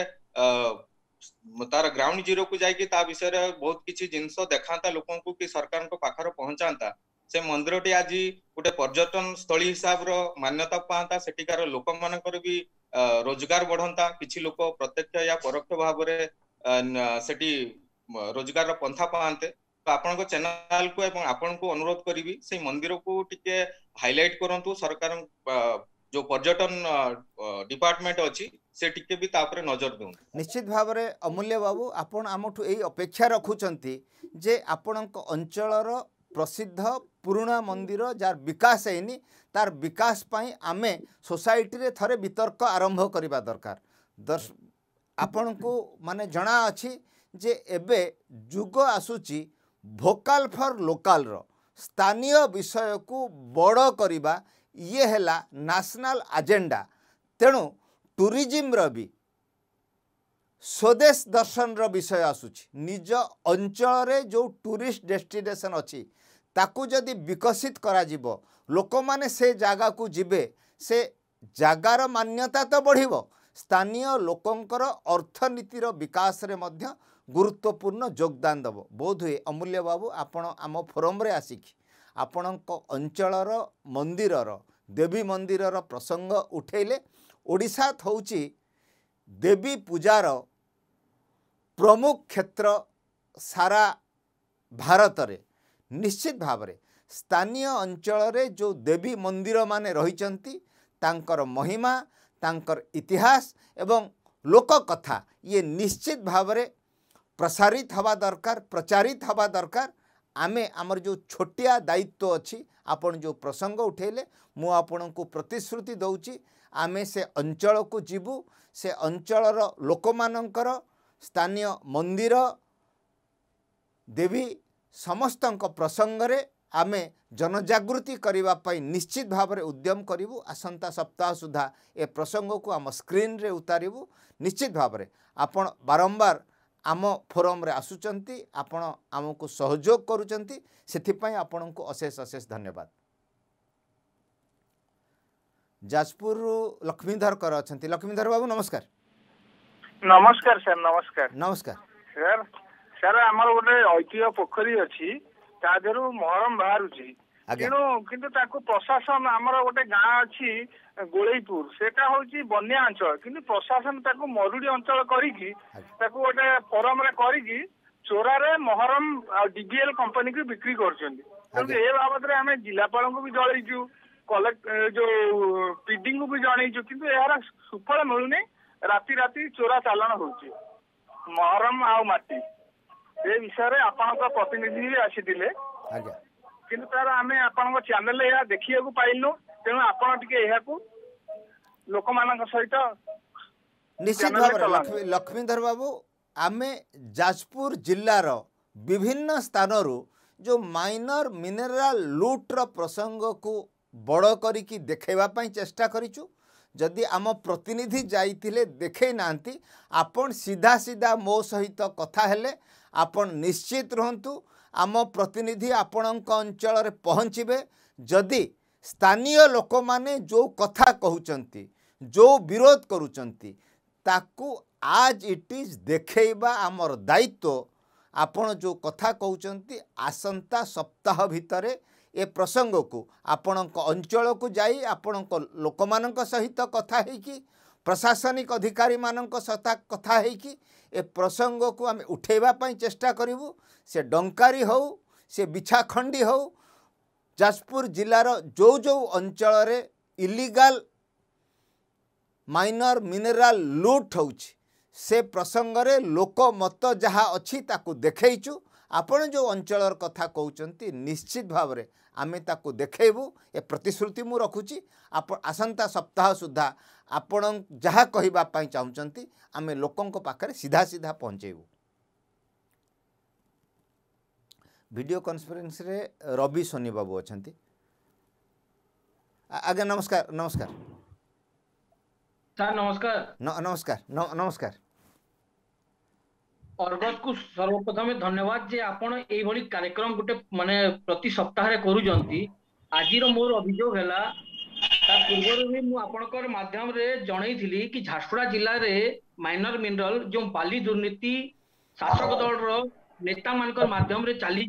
तार ग्राउंड जीरो को जाई ता विषय रे बहुत किछि जिंस देखांता लोक को कि सरकार को पाखर पहुंचांता से मंदिर टी आज गोटे पर्यटन स्थल हिसाब रो पाता सेठिकार लोक मान भी रोजगार बढ़ता किसी लोक प्रत्यक्ष या परोक्ष भाव रे सेठी रोजगार रो पंथा पाते तो आप को चैनल को अनुरोध करी से मंदिर को टिके हाइलाइट करंतु सरकार ଯୋଉ ପର୍ଯ୍ୟଟନ ଡିପାର୍ଟମେଣ୍ଟ ଅଛି ସେ ଟିକେ ବି ଉପରେ ନଜର ଦେଉନି ନିଶ୍ଚିତ ଭାବରେ ଅମୂଲ୍ୟ ବାବୁ ଆପଣ ଆମଠୁ ଏଇ ଅପେକ୍ଷା ରଖୁଛନ୍ତି ଯେ ଆପଣଙ୍କ ଅଞ୍ଚଳର ପ୍ରସିଦ୍ଧ ପୁରୁଣା ମନ୍ଦିର ଯାହାର ବିକାଶ ହେଇନି ତାର ବିକାଶ ପାଇଁ ଆମେ ସୋସାଇଟିରେ ଥରେ ବିତର୍କ ଆରମ୍ଭ କରିବା ଦରକାର ଆପଣଙ୍କୁ ମାନେ ଜଣାଅଛି ଯେ ଏବେ ଯୁଗ ଆସୁଛି ଭୋକାଲ୍ ଫର୍ ଲୋକାଲ୍ର ସ୍ଥାନୀୟ ବିଷୟକୁ ବଡ଼ କରିବା ଇଏ ହେଲା ନ୍ୟାସନାଲ୍ ଆଜେଣ୍ଡା ତେଣୁ ଟୁରିଜିମ୍ର ବି ସ୍ୱଦେଶ ଦର୍ଶନର ବିଷୟ ଆସୁଛି ନିଜ ଅଞ୍ଚଳରେ ଯେଉଁ ଟୁରିଷ୍ଟ ଡେଷ୍ଟିନେସନ୍ ଅଛି ତାକୁ ଯଦି ବିକଶିତ କରାଯିବ ଲୋକମାନେ ସେ ଜାଗାକୁ ଯିବେ ସେ ଜାଗାର ମାନ୍ୟତା ତ ବଢ଼ିବ ସ୍ଥାନୀୟ ଲୋକଙ୍କର ଅର୍ଥନୀତିର ବିକାଶରେ ମଧ୍ୟ ଗୁରୁତ୍ୱପୂର୍ଣ୍ଣ ଯୋଗଦାନ ଦେବ ବୋଧ ହୁଏ ଅମୂଲ୍ୟ ବାବୁ ଆପଣ ଆମ ଫୋରମ୍ରେ ଆସିକି ଆପଣଙ୍କ ଅଞ୍ଚଳର ମନ୍ଦିରର ଦେବୀ ମନ୍ଦିରର ପ୍ରସଙ୍ଗ ଉଠେଇଲେ ଓଡ଼ିଶା ହେଉଛି ଦେବୀ ପୂଜାର ପ୍ରମୁଖ କ୍ଷେତ୍ର ସାରା ଭାରତରେ ନିଶ୍ଚିତ ଭାବରେ ସ୍ଥାନୀୟ ଅଞ୍ଚଳରେ ଯେଉଁ ଦେବୀ ମନ୍ଦିରମାନେ ରହିଛନ୍ତି ତାଙ୍କର ମହିମା ତାଙ୍କର ଇତିହାସ ଏବଂ ଲୋକକଥା ଇଏ ନିଶ୍ଚିତ ଭାବରେ ପ୍ରସାରିତ ହେବା ଦରକାର ପ୍ରଚାରିତ ହେବା ଦରକାର ଆମେ ଆମର ଯେଉଁ ଛୋଟିଆ ଦାୟିତ୍ୱ ଅଛି ଆପଣ ଯେଉଁ ପ୍ରସଙ୍ଗ ଉଠାଇଲେ ମୁଁ ଆପଣଙ୍କୁ ପ୍ରତିଶ୍ରୁତି ଦେଉଛି ଆମେ ସେ ଅଞ୍ଚଳକୁ ଯିବୁ ସେ ଅଞ୍ଚଳର ଲୋକମାନଙ୍କର ସ୍ଥାନୀୟ ମନ୍ଦିର ଦେବୀ ସମସ୍ତଙ୍କ ପ୍ରସଙ୍ଗରେ ଆମେ ଜନଜାଗୃତି କରିବା ପାଇଁ ନିଶ୍ଚିତ ଭାବରେ ଉଦ୍ୟମ କରିବୁ ଆସନ୍ତା ସପ୍ତାହ ସୁଦ୍ଧା ଏ ପ୍ରସଙ୍ଗକୁ ଆମ ସ୍କ୍ରିନ୍ରେ ଉତାରିବୁ ନିଶ୍ଚିତ ଭାବରେ ଆପଣ ବାରମ୍ବାର ଆମ ଫୋରମ୍ରେ ଆସୁଛନ୍ତି ଆପଣ ଆମକୁ ସହଯୋଗ କରୁଛନ୍ତି ସେଥିପାଇଁ ଆପଣଙ୍କୁ ଅଶେଷ ଅଶେଷ ଧନ୍ୟବାଦ ଯାଜପୁରରୁ ଲକ୍ଷ୍ମୀଧରକର ଅଛନ୍ତି ଲକ୍ଷ୍ମୀଧର ବାବୁ ନମସ୍କାର ନମସ୍କାର ସାର୍ ନମସ୍କାର ନମସ୍କାର ସାର୍ ସାର୍ ଆମର ଗୋଟେ ଐତିହ୍ୟ ପୋଖରୀ ଅଛି ତା ଦେହରୁ ମହରମ ବାହାରୁଛି ତେଣୁ କିନ୍ତୁ ତାକୁ ପ୍ରଶାସନ ଆମର ଗୋଟେ ଗାଁ ଅଛି ଗୋଳେଇପୁର ସେଟା ହଉଛି ବନ୍ୟା ଅଞ୍ଚଳ କିନ୍ତୁ ପ୍ରଶାସନ ତାକୁ ମରୁଡି ଅଞ୍ଚଳ କରିକି ତାକୁ ଗୋଟେ ଫରମରେ କରିକି ଚୋରାରେ ମହରମ ଆଉ ଡିବିଏଲ କମ୍ପାନୀକୁ ବିକ୍ରି କରୁଛନ୍ତି ତେଣୁ ଏ ବାବଦରେ ଆମେ ଜିଲ୍ଲାପାଳଙ୍କୁ ବି ଜଣେଇଛୁ କଲେକ୍ଟ ଯୋଉ ପିଡିଙ୍କୁ ବି ଜଣେଇଛୁ କିନ୍ତୁ ଏହାର ସୁଫଳ ମିଳୁନି ରାତି ରାତି ଚୋରା ଚାଲାଣ ହଉଛି ମହରମ ଆଉ ମାଟି ଏ ବିଷୟରେ ଆପଣଙ୍କ ପ୍ରତିନିଧି ବି ଆସିଥିଲେ କିନ୍ତୁ ତାର ଆମେ ଆପଣଙ୍କ ଚ୍ୟାନେଲ ଏହା ଦେଖିବାକୁ ପାଇଲୁ ତେଣୁ ଆପଣ ଟିକେ ଏହାକୁ ଲୋକମାନଙ୍କ ସହିତ ନିଶ୍ଚିତ ଭାବରେ ଲକ୍ଷ୍ମୀଧର ବାବୁ ଆମେ ଯାଜପୁର ଜିଲ୍ଲାର ବିଭିନ୍ନ ସ୍ଥାନରୁ ଯେଉଁ ମାଇନର ମିନେରାଲ ଲୁଟ୍ର ପ୍ରସଙ୍ଗକୁ ବଡ଼ କରିକି ଦେଖାଇବା ପାଇଁ ଚେଷ୍ଟା କରିଛୁ ଯଦି ଆମ ପ୍ରତିନିଧି ଯାଇଥିଲେ ଦେଖାଇ ନାହାନ୍ତି ଆପଣ ସିଧା ସିଧା ମୋ ସହିତ କଥା ହେଲେ ଆପଣ ନିଶ୍ଚିତ ରୁହନ୍ତୁ ଆମ ପ୍ରତିନିଧି ଆପଣଙ୍କ ଅଞ୍ଚଳରେ ପହଞ୍ଚିବେ ଯଦି ସ୍ଥାନୀୟ ଲୋକମାନେ ଯେଉଁ କଥା କହୁଛନ୍ତି ଯେଉଁ ବିରୋଧ କରୁଛନ୍ତି ତାକୁ ଆଜ୍ ଇଟ୍ ଇଜ୍ ଦେଖେଇବା ଆମର ଦାୟିତ୍ୱ ଆପଣ ଯେଉଁ କଥା କହୁଛନ୍ତି ଆସନ୍ତା ସପ୍ତାହ ଭିତରେ ଏ ପ୍ରସଙ୍ଗକୁ ଆପଣଙ୍କ ଅଞ୍ଚଳକୁ ଯାଇ ଆପଣଙ୍କ ଲୋକମାନଙ୍କ ସହିତ କଥା ହେଇକି ପ୍ରଶାସନିକ ଅଧିକାରୀମାନଙ୍କ ସହିତ କଥା ହେଇକି ଏ ପ୍ରସଙ୍ଗକୁ ଆମେ ଉଠେଇବା ପାଇଁ ଚେଷ୍ଟା କରିବୁ ସେ ଡଙ୍କାରୀ ହଉ ସେ ବିଛାଖଣ୍ଡି ହଉ ଯାଜପୁର ଜିଲ୍ଲାର ଯେଉଁ ଯେଉଁ ଅଞ୍ଚଳରେ ଇଲିଗାଲ ମାଇନର ମିନେରାଲ ଲୁଟ୍ ହେଉଛି ସେ ପ୍ରସଙ୍ଗରେ ଲୋକମତ ଯାହା ଅଛି ତାକୁ ଦେଖେଇଛୁ ଆପଣ ଯେଉଁ ଅଞ୍ଚଳର କଥା କହୁଛନ୍ତି ନିଶ୍ଚିତ ଭାବରେ ଆମେ ତାକୁ ଦେଖେଇବୁ ଏ ପ୍ରତିଶ୍ରୁତି ମୁଁ ରଖୁଛି ଆସନ୍ତା ସପ୍ତାହ ସୁଦ୍ଧା ଆପଣ ଯାହା କହିବା ପାଇଁ ଚାହୁଁଛନ୍ତି ଆମେ ଲୋକଙ୍କ ପାଖରେ ସିଧା ସିଧା ପହଞ୍ଚେଇବୁ वीडियो कॉन्फ्रेंस रे रवि सोनी बाबू अच्छा आज्ञा नमस्कार नमस्कार नमस्कार नमस्कार नमस्कार अर्गत को सर्वप्रथमे धन्यवाद जे आपण कार्यक्रम गुटे माने प्रति सप्ताह रे करू मोर अभिजोग हैला ता भी मु आपणकर कि झारसुडा जिले में माइनर मिनरल जो पाली दुर्नीति शासक दल रो नेता मान मध्यम चली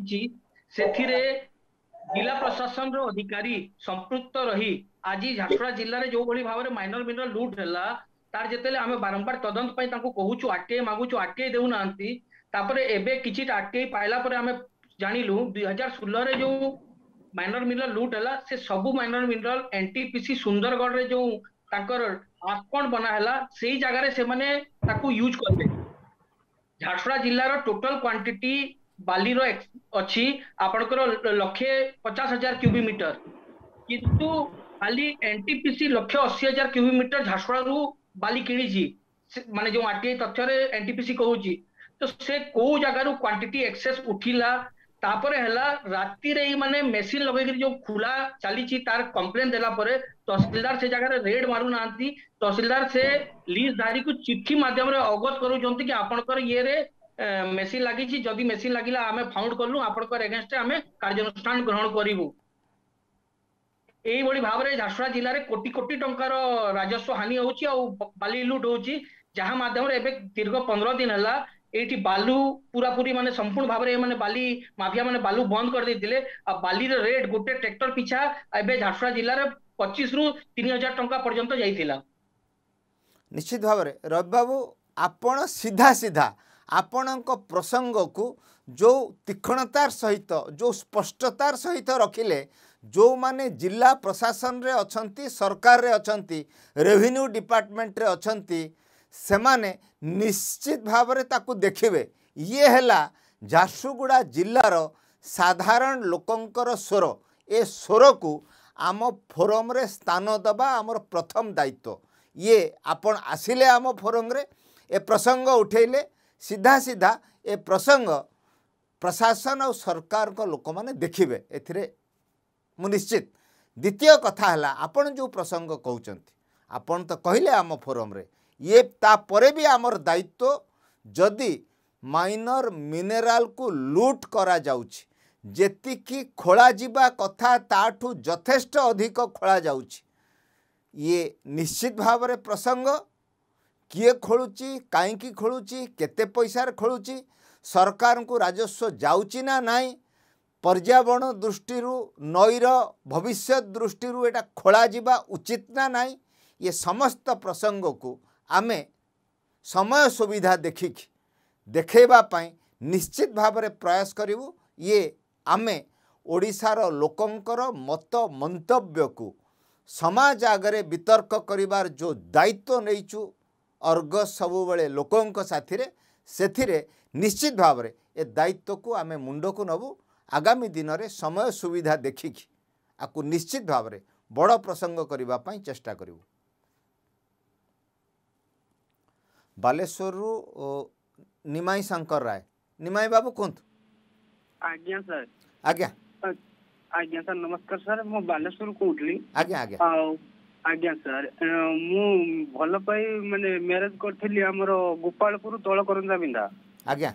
जिला प्रशासन अधिकारी संप्रत रही आज झारसुड़ा जिले में जो भाई भाव में माइनर मिनर लुट है तार जिते आम बारंबार तदंत कहू आरटीआई मगुचु आरटीआई देना एवं किसी आरटीआई पाइला जानल दुई हजार षोल जो माइनर मिनरल लुट है से सब माइनर मिनरल एनटीपीसी सुंदरगढ़ जो आसपण बना से जगह से यूज करते ଝାରସୁଗୁଡ଼ା ଜିଲ୍ଲାର ଟୋଟାଲ କ୍ୱାଣ୍ଟିଟି ବାଲିର ଅଛି ଆପଣଙ୍କର ଲକ୍ଷେ ପଚାଶ ହଜାର କ୍ୟୁବିକ୍ ମିଟର କିନ୍ତୁ ବାଲି ଏନ୍ଟିପିସି ଲକ୍ଷେ ଅଶୀ ହଜାର କ୍ୟୁବିକ୍ ମିଟର ଝାରସୁଗୁଡ଼ାରୁ ବାଲି କିଣିଛି ମାନେ ଯୋଉ ଆରଟିଆଇ ତଥ୍ୟରେ ଏନ୍ଟିପିସି କହୁଛି ତ ସେ କୋଉ ଜାଗାରୁ କ୍ୱାଣ୍ଟିଟି ଏକ୍ସେସ୍ ଉଠିଲା ତାପରେ ହେଲା ରାତିରେ ମାନେ ମେସିନ ଲଗେଇକି ଯୋଉ ଖୋଲା ଚାଲିଛି ତାର କମ୍ପ୍ଲେନ ଦେଲା ପରେ ତହସିଲଦାର ସେ ଜାଗାରେ ରେଡ୍ ମାରୁନାହାନ୍ତି ତହସିଲଦାର ସେ ଲିଜଧାରୀକୁ ଚିଠି ମାଧ୍ୟମରେ ଅବଗତ କରାଉଛନ୍ତି କି ଆପଣଙ୍କର ଇଏରେ ମେସିନ ଲାଗିଛି ଯଦି ମେସିନ ଲାଗିଲା ଆମେ ଫାଉଣ୍ଡ କଲୁ ଆପଣଙ୍କର ଏଗେନଷ୍ଟରେ ଆମେ କାର୍ଯ୍ୟାନୁଷ୍ଠାନ ଗ୍ରହଣ କରିବୁ ଏଇଭଳି ଭାବରେ ଝାରସୁଗୁଡ଼ା ଜିଲ୍ଲାରେ କୋଟି କୋଟି ଟଙ୍କାର ରାଜସ୍ୱ ହାନି ହଉଛି ଆଉ ବାଲି ଲୁଟ ହଉଛି ଯାହା ମାଧ୍ୟମରେ ଏବେ ଦୀର୍ଘ ପନ୍ଦର ଦିନ ହେଲା ଏଇଠି ବାଲୁ ପୁରାପୁରି ମାନେ ସମ୍ପୂର୍ଣ୍ଣ ଭାବରେ ଏମାନେ ବାଲି ମାଫିଆ ମାନେ ବାଲୁ ବନ୍ଦ କରିଦେଇଥିଲେ ଆଉ ବାଲିର ରେଟ୍ ଗୋଟେ ଟ୍ରାକ୍ଟର ପିଛା ଏବେ ଝାରସୁଡ଼ା ଜିଲ୍ଲାରେ ପଚିଶରୁ ତିନି ହଜାର ଟଙ୍କା ପର୍ଯ୍ୟନ୍ତ ଯାଇଥିଲା ନିଶ୍ଚିତ ଭାବରେ ରବି ବାବୁ ଆପଣ ସିଧା ସିଧା ଆପଣଙ୍କ ପ୍ରସଙ୍ଗକୁ ଯେଉଁ ତୀକ୍ଷ୍ଣତାର ସହିତ ଯେଉଁ ସ୍ପଷ୍ଟତାର ସହିତ ରଖିଲେ ଯେଉଁମାନେ ଜିଲ୍ଲା ପ୍ରଶାସନରେ ଅଛନ୍ତି ସରକାରରେ ଅଛନ୍ତି ରେଭିନ୍ୟୁ ଡିପାର୍ଟମେଣ୍ଟରେ ଅଛନ୍ତି ସେମାନେ ନିଶ୍ଚିତ ଭାବରେ ତାକୁ ଦେଖିବେ ଇଏ ହେଲା ଝାରସୁଗୁଡ଼ା ଜିଲ୍ଲାର ସାଧାରଣ ଲୋକଙ୍କର ସ୍ୱର ଏ ସ୍ୱରକୁ ଆମ ଫୋରମ୍ରେ ସ୍ଥାନ ଦେବା ଆମର ପ୍ରଥମ ଦାୟିତ୍ୱ ଇଏ ଆପଣ ଆସିଲେ ଆମ ଫୋରମ୍ରେ ଏ ପ୍ରସଙ୍ଗ ଉଠେଇଲେ ସିଧା ସିଧା ଏ ପ୍ରସଙ୍ଗ ପ୍ରଶାସନ ଆଉ ସରକାରଙ୍କ ଲୋକମାନେ ଦେଖିବେ ଏଥିରେ ମୁଁ ନିଶ୍ଚିତ ଦ୍ୱିତୀୟ କଥା ହେଲା ଆପଣ ଯେଉଁ ପ୍ରସଙ୍ଗ କହୁଛନ୍ତି ଆପଣ ତ କହିଲେ ଆମ ଫୋରମ୍ରେ ଇଏ ତାପରେ ବି ଆମର ଦାୟିତ୍ୱ ଯଦି ମାଇନର ମିନେରାଲକୁ ଲୁଟ୍ କରାଯାଉଛି ଯେତିକି ଖୋଳାଯିବା କଥା ତାଠୁ ଯଥେଷ୍ଟ ଅଧିକ ଖୋଳାଯାଉଛି ଇଏ ନିଶ୍ଚିତ ଭାବରେ ପ୍ରସଙ୍ଗ କିଏ ଖୋଳୁଛି କାହିଁକି ଖୋଳୁଛି କେତେ ପଇସାରେ ଖୋଳୁଛି ସରକାରଙ୍କୁ ରାଜସ୍ୱ ଯାଉଛି ନା ନାହିଁ ପର୍ଯ୍ୟାବରଣ ଦୃଷ୍ଟିରୁ ନଈର ଭବିଷ୍ୟତ ଦୃଷ୍ଟିରୁ ଏଇଟା ଖୋଳାଯିବା ଉଚିତ ନା ନାହିଁ ଇଏ ସମସ୍ତ ପ୍ରସଙ୍ଗକୁ ଆମେ ସମୟ ସୁବିଧା ଦେଖିକି ଦେଖେଇବା ପାଇଁ ନିଶ୍ଚିତ ଭାବରେ ପ୍ରୟାସ କରିବୁ ଇଏ ଆମେ ଓଡ଼ିଶାର ଲୋକଙ୍କର ମତ ମନ୍ତବ୍ୟକୁ ସମାଜ ଆଗରେ ବିତର୍କ କରିବାର ଯେଉଁ ଦାୟିତ୍ୱ ନେଇଛୁ ଅର୍ଗ ସବୁବେଳେ ଲୋକଙ୍କ ସାଥିରେ ସେଥିରେ ନିଶ୍ଚିତ ଭାବରେ ଏ ଦାୟିତ୍ୱକୁ ଆମେ ମୁଣ୍ଡକୁ ନେବୁ ଆଗାମୀ ଦିନରେ ସମୟ ସୁବିଧା ଦେଖିକି ଆକୁ ନିଶ୍ଚିତ ଭାବରେ ବଡ଼ ପ୍ରସଙ୍ଗ କରିବା ପାଇଁ ଚେଷ୍ଟା କରିବୁ ବାଲେଶ୍ୱରରୁ ନିମାଇ ଶଙ୍କର ରାୟ ନିମାଇ ବାବୁ କୁହନ୍ତୁ ଆଜ୍ଞା ସାର୍ ଆଜ୍ଞା ଆଜ୍ଞା ସାର୍ ନମସ୍କାର ସାର୍ ମୁଁ ବାଲେଶ୍ୱରରୁ କହୁଥିଲି ଆଜ୍ଞା ଆଜ୍ଞା ଆଉ ଆଜ୍ଞା ସାର୍ ମୁଁ ଭଲ ପାଇ ମାନେ ମ୍ୟାରେଜ କରିଥିଲି ଆମର ଗୋପାଳପୁର ତଳକରଞ୍ଜା ବିନ୍ଧା ଆଜ୍ଞା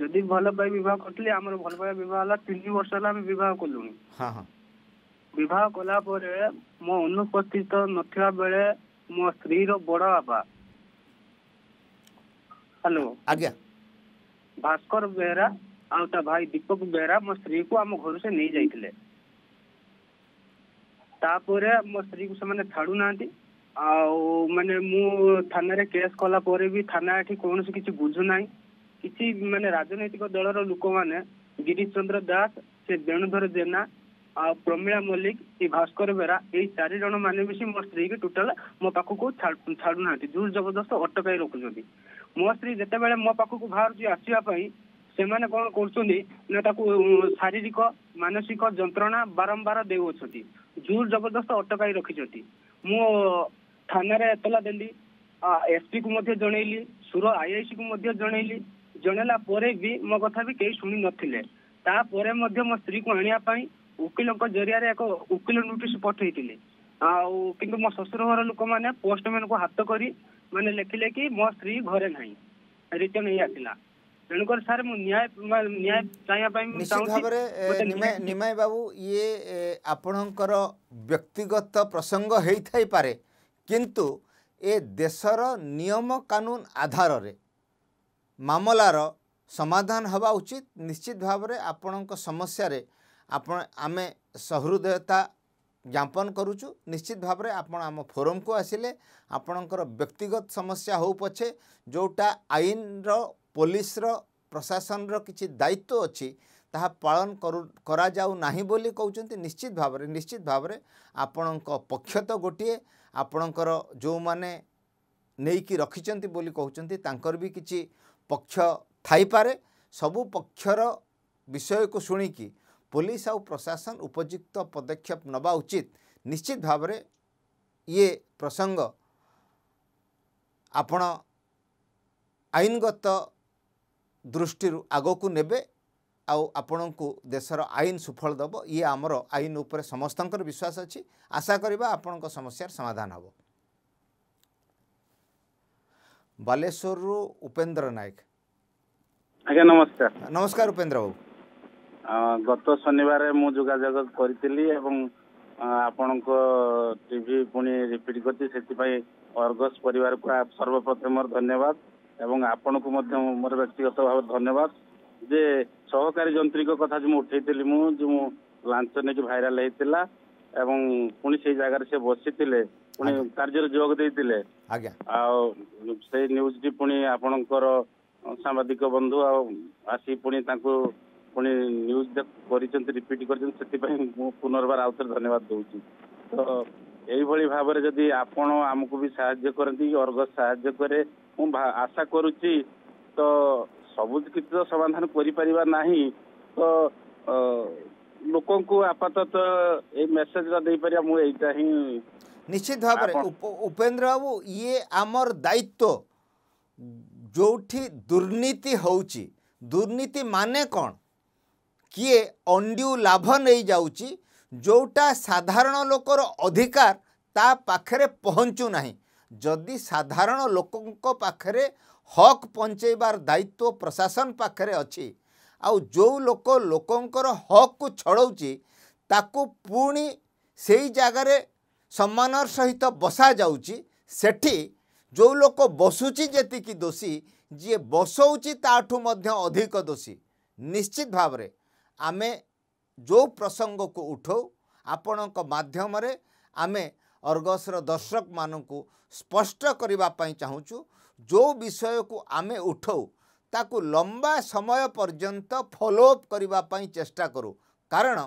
ଯଦି ଭଲ ପାଇ ବିବାହ କରିଥିଲି ଆମର ଭଲ ପାଇବା ବିବାହ ହେଲା ତିନି ବର୍ଷ ହେଲା ଆମେ ବିବାହ କଲୁଣି ବିବାହ କଲା ପରେ ମୋ ଅନୁପସ୍ଥିତ ନଥିବା ବେଳେ ମୋ ସ୍ତ୍ରୀର ବଡ ବାପା ହ୍ୟାଲୋ ଆଜ୍ଞା ଭାସ୍କର ବେହେରା ଆଉ ତା ଭାଇ ଦୀପକ ବେହେରା ମୋ ସ୍ତ୍ରୀକୁ ଆମ ଘରୁ ସେ ନେଇଯାଇଥିଲେ ତାପରେ ମୋ ସ୍ତ୍ରୀକୁ ସେମାନେ ଛାଡୁନାହାନ୍ତି ଆଉ ମାନେ ମୁଁ ଥାନାରେ କେସ୍ କଲା ପରେ ବି ଥାନା ଏଠି କୌଣସି କିଛି ବୁଝୁନାହିଁ କିଛି ମାନେ ରାଜନୈତିକ ଦଳର ଲୋକମାନେ ଗିରିଶ ଚନ୍ଦ୍ର ଦାସ ସେ ବେଣୁଧର ଜେନା ଆଉ ପ୍ରମିଳା ମଲ୍ଲିକ ଏ ଭାସ୍କର ବେହେରା ଏଇ ଚାରି ଜଣ ମାନେ ମିଶି ମୋ ସ୍ତ୍ରୀକି ଟୋଟାଲ ମୋ ପାଖକୁ ଛାଡୁନାହାନ୍ତି ଜୋର ଜବରଦସ୍ତ ଅଟକାଇ ରଖୁଛନ୍ତି ମୋ ସ୍ତ୍ରୀ ଯେତେବେଳେ ମୋ ପାଖକୁ ବାହାରୁଛି ଆସିବା ପାଇଁ ସେମାନେ କ'ଣ କରୁଛନ୍ତି ନା ତାକୁ ଶାରୀରିକ ମାନସିକ ଯନ୍ତ୍ରଣା ବାରମ୍ବାର ଦେଉଅଛନ୍ତି ଜୋର ଜବରଦସ୍ତ ଅଟକାଇ ରଖିଛନ୍ତି ମୁଁ ଥାନାରେ ଏତଲା ଦେଲି ଏସ୍ପି କୁ ମଧ୍ୟ ଜଣେଇଲି ସୁର ଆଇଆଇସି କୁ ମଧ୍ୟ ଜଣେଇଲି ଜଣେଇଲା ପରେ ବି ମୋ କଥା ବି କେହି ଶୁଣି ନଥିଲେ ତାପରେ ମଧ୍ୟ ମୋ ସ୍ତ୍ରୀକୁ ଆଣିବା ପାଇଁ ଓକିଲଙ୍କ ଜରିଆରେ ଏକ ଓକିଲ ନୋଟିସ ପଠେଇଥିଲି ଆଉ କିନ୍ତୁ ମୋ ଶ୍ୱଶୁର ଘର ଲୋକମାନେ କୁ ହାତ କରି ମାନେ ଲେଖିଲେ କି ମୋ ସ୍ତ୍ରୀ ଘରେ ନାହିଁ ରିଟର୍ନ ହେଇ ଆସିଲା ତେଣୁକରି ସାର୍ ମୁଁ ନ୍ୟାୟ ନ୍ୟାୟ ଚାହିଁବା ପାଇଁ ନିଶ୍ଚିତ ଭାବରେ ନିମାଇ ବାବୁ ଇଏ ଆପଣଙ୍କର ବ୍ୟକ୍ତିଗତ ପ୍ରସଙ୍ଗ ହେଇଥାଇପାରେ କିନ୍ତୁ ଏ ଦେଶର ନିୟମ କାନୁନ ଆଧାରରେ ମାମଲାର ସମାଧାନ ହେବା ଉଚିତ ନିଶ୍ଚିତ ଭାବରେ ଆପଣଙ୍କ ସମସ୍ୟାରେ ଆପଣ ଆମେ ସହୃଦୟତା ଜ୍ଞାପନ କରୁଛୁ ନିଶ୍ଚିତ ଭାବରେ ଆପଣ ଆମ ଫୋରମ୍କୁ ଆସିଲେ ଆପଣଙ୍କର ବ୍ୟକ୍ତିଗତ ସମସ୍ୟା ହଉ ପଛେ ଯେଉଁଟା ଆଇନର ପୋଲିସର ପ୍ରଶାସନର କିଛି ଦାୟିତ୍ୱ ଅଛି ତାହା ପାଳନ କରୁ କରାଯାଉ ନାହିଁ ବୋଲି କହୁଛନ୍ତି ନିଶ୍ଚିତ ଭାବରେ ନିଶ୍ଚିତ ଭାବରେ ଆପଣଙ୍କ ପକ୍ଷ ତ ଗୋଟିଏ ଆପଣଙ୍କର ଯେଉଁମାନେ ନେଇକି ରଖିଛନ୍ତି ବୋଲି କହୁଛନ୍ତି ତାଙ୍କର ବି କିଛି ପକ୍ଷ ଥାଇପାରେ ସବୁ ପକ୍ଷର ବିଷୟକୁ ଶୁଣିକି ପୋଲିସ ଆଉ ପ୍ରଶାସନ ଉପଯୁକ୍ତ ପଦକ୍ଷେପ ନେବା ଉଚିତ ନିଶ୍ଚିତ ଭାବରେ ଇଏ ପ୍ରସଙ୍ଗ ଆପଣ ଆଇନଗତ ଦୃଷ୍ଟିରୁ ଆଗକୁ ନେବେ ଆଉ ଆପଣଙ୍କୁ ଦେଶର ଆଇନ ସୁଫଳ ଦେବ ଇଏ ଆମର ଆଇନ ଉପରେ ସମସ୍ତଙ୍କର ବିଶ୍ୱାସ ଅଛି ଆଶା କରିବା ଆପଣଙ୍କ ସମସ୍ୟାର ସମାଧାନ ହେବ ବାଲେଶ୍ୱରରୁ ଉପେନ୍ଦ୍ର ନାୟକ ଆଜ୍ଞା ନମସ୍କାର ନମସ୍କାର ଉପେନ୍ଦ୍ର ବାବୁ ଗତ ଶନିବାର ମୁଁ ଯୋଗାଯୋଗ କରିଥିଲି ଏବଂ ଆପଣଙ୍କ ଟିଭି ପୁଣି ରିପିଟ୍ କରିଛି ସେଥିପାଇଁ ଅର୍ଗସ୍ ପରିବାରକୁ ସର୍ବପ୍ରଥମେ ମୋର ଧନ୍ୟବାଦ ଏବଂ ଆପଣଙ୍କୁ ମଧ୍ୟ ମୋର ବ୍ୟକ୍ତିଗତ ଭାବରେ ଧନ୍ୟବାଦ ଯେ ସହକାରୀ ଯନ୍ତ୍ରୀଙ୍କ କଥା ଯେଉଁ ମୁଁ ଉଠେଇଥିଲି ମୁଁ ଯେଉଁ ଲାଞ୍ଚ ନେଇକି ଭାଇରାଲ ହେଇଥିଲା ଏବଂ ପୁଣି ସେଇ ଜାଗାରେ ସେ ବସିଥିଲେ ପୁଣି କାର୍ଯ୍ୟରେ ଯୋଗ ଦେଇଥିଲେ ଆଉ ସେଇ ନ୍ୟୁଜ୍ଟି ପୁଣି ଆପଣଙ୍କର ସାମ୍ବାଦିକ ବନ୍ଧୁ ଆଉ ଆସି ପୁଣି ତାଙ୍କୁ ପୁଣି ନ୍ୟୁଜ୍ କରିଛନ୍ତି ରିପିଟ୍ କରିଛନ୍ତି ସେଥିପାଇଁ ମୁଁ ପୁନର୍ବାର ଆଉ ଥରେ ଧନ୍ୟବାଦ ଦେଉଛି ତ ଏଇଭଳି ଭାବରେ ଯଦି ଆପଣ ଆମକୁ ବି ସାହାଯ୍ୟ କରନ୍ତି ଅର୍ଗ ସାହାଯ୍ୟ କରେ ମୁଁ ଆଶା କରୁଛି ତ ସବୁ କିଛି ତ ସମାଧାନ କରିପାରିବା ନାହିଁ ତ ଲୋକଙ୍କୁ ଆପାତତଃ ଏଇ ମେସେଜଟା ଦେଇପାରିବା ମୁଁ ଏଇଟା ହିଁ ନିଶ୍ଚିତ ଭାବରେ ଉପେନ୍ଦ୍ର ବାବୁ ଇଏ ଆମର ଦାୟିତ୍ୱ ଯେଉଁଠି ଦୁର୍ନୀତି ହେଉଛି ଦୁର୍ନୀତି ମାନେ କ'ଣ କିଏ ଅଣ୍ଡ୍ୟୁ ଲାଭ ନେଇଯାଉଛି ଯେଉଁଟା ସାଧାରଣ ଲୋକର ଅଧିକାର ତା ପାଖରେ ପହଞ୍ଚୁନାହିଁ ଯଦି ସାଧାରଣ ଲୋକଙ୍କ ପାଖରେ ହକ୍ ପହଞ୍ଚେଇବାର ଦାୟିତ୍ୱ ପ୍ରଶାସନ ପାଖରେ ଅଛି ଆଉ ଯେଉଁ ଲୋକ ଲୋକଙ୍କର ହକ୍କୁ ଛଡ଼ଉଛି ତାକୁ ପୁଣି ସେଇ ଜାଗାରେ ସମ୍ମାନର ସହିତ ବସାଯାଉଛି ସେଠି ଯେଉଁ ଲୋକ ବସୁଛି ଯେତିକି ଦୋଷୀ ଯିଏ ବସଉଛି ତାଠୁ ମଧ୍ୟ ଅଧିକ ଦୋଷୀ ନିଶ୍ଚିତ ଭାବରେ ଆମେ ଯେଉଁ ପ୍ରସଙ୍ଗକୁ ଉଠାଉ ଆପଣଙ୍କ ମାଧ୍ୟମରେ ଆମେ ଅର୍ଗସର ଦର୍ଶକମାନଙ୍କୁ ସ୍ପଷ୍ଟ କରିବା ପାଇଁ ଚାହୁଁଛୁ ଯେଉଁ ବିଷୟକୁ ଆମେ ଉଠାଉ ତାକୁ ଲମ୍ବା ସମୟ ପର୍ଯ୍ୟନ୍ତ ଫଲୋଅପ୍ କରିବା ପାଇଁ ଚେଷ୍ଟା କରୁ କାରଣ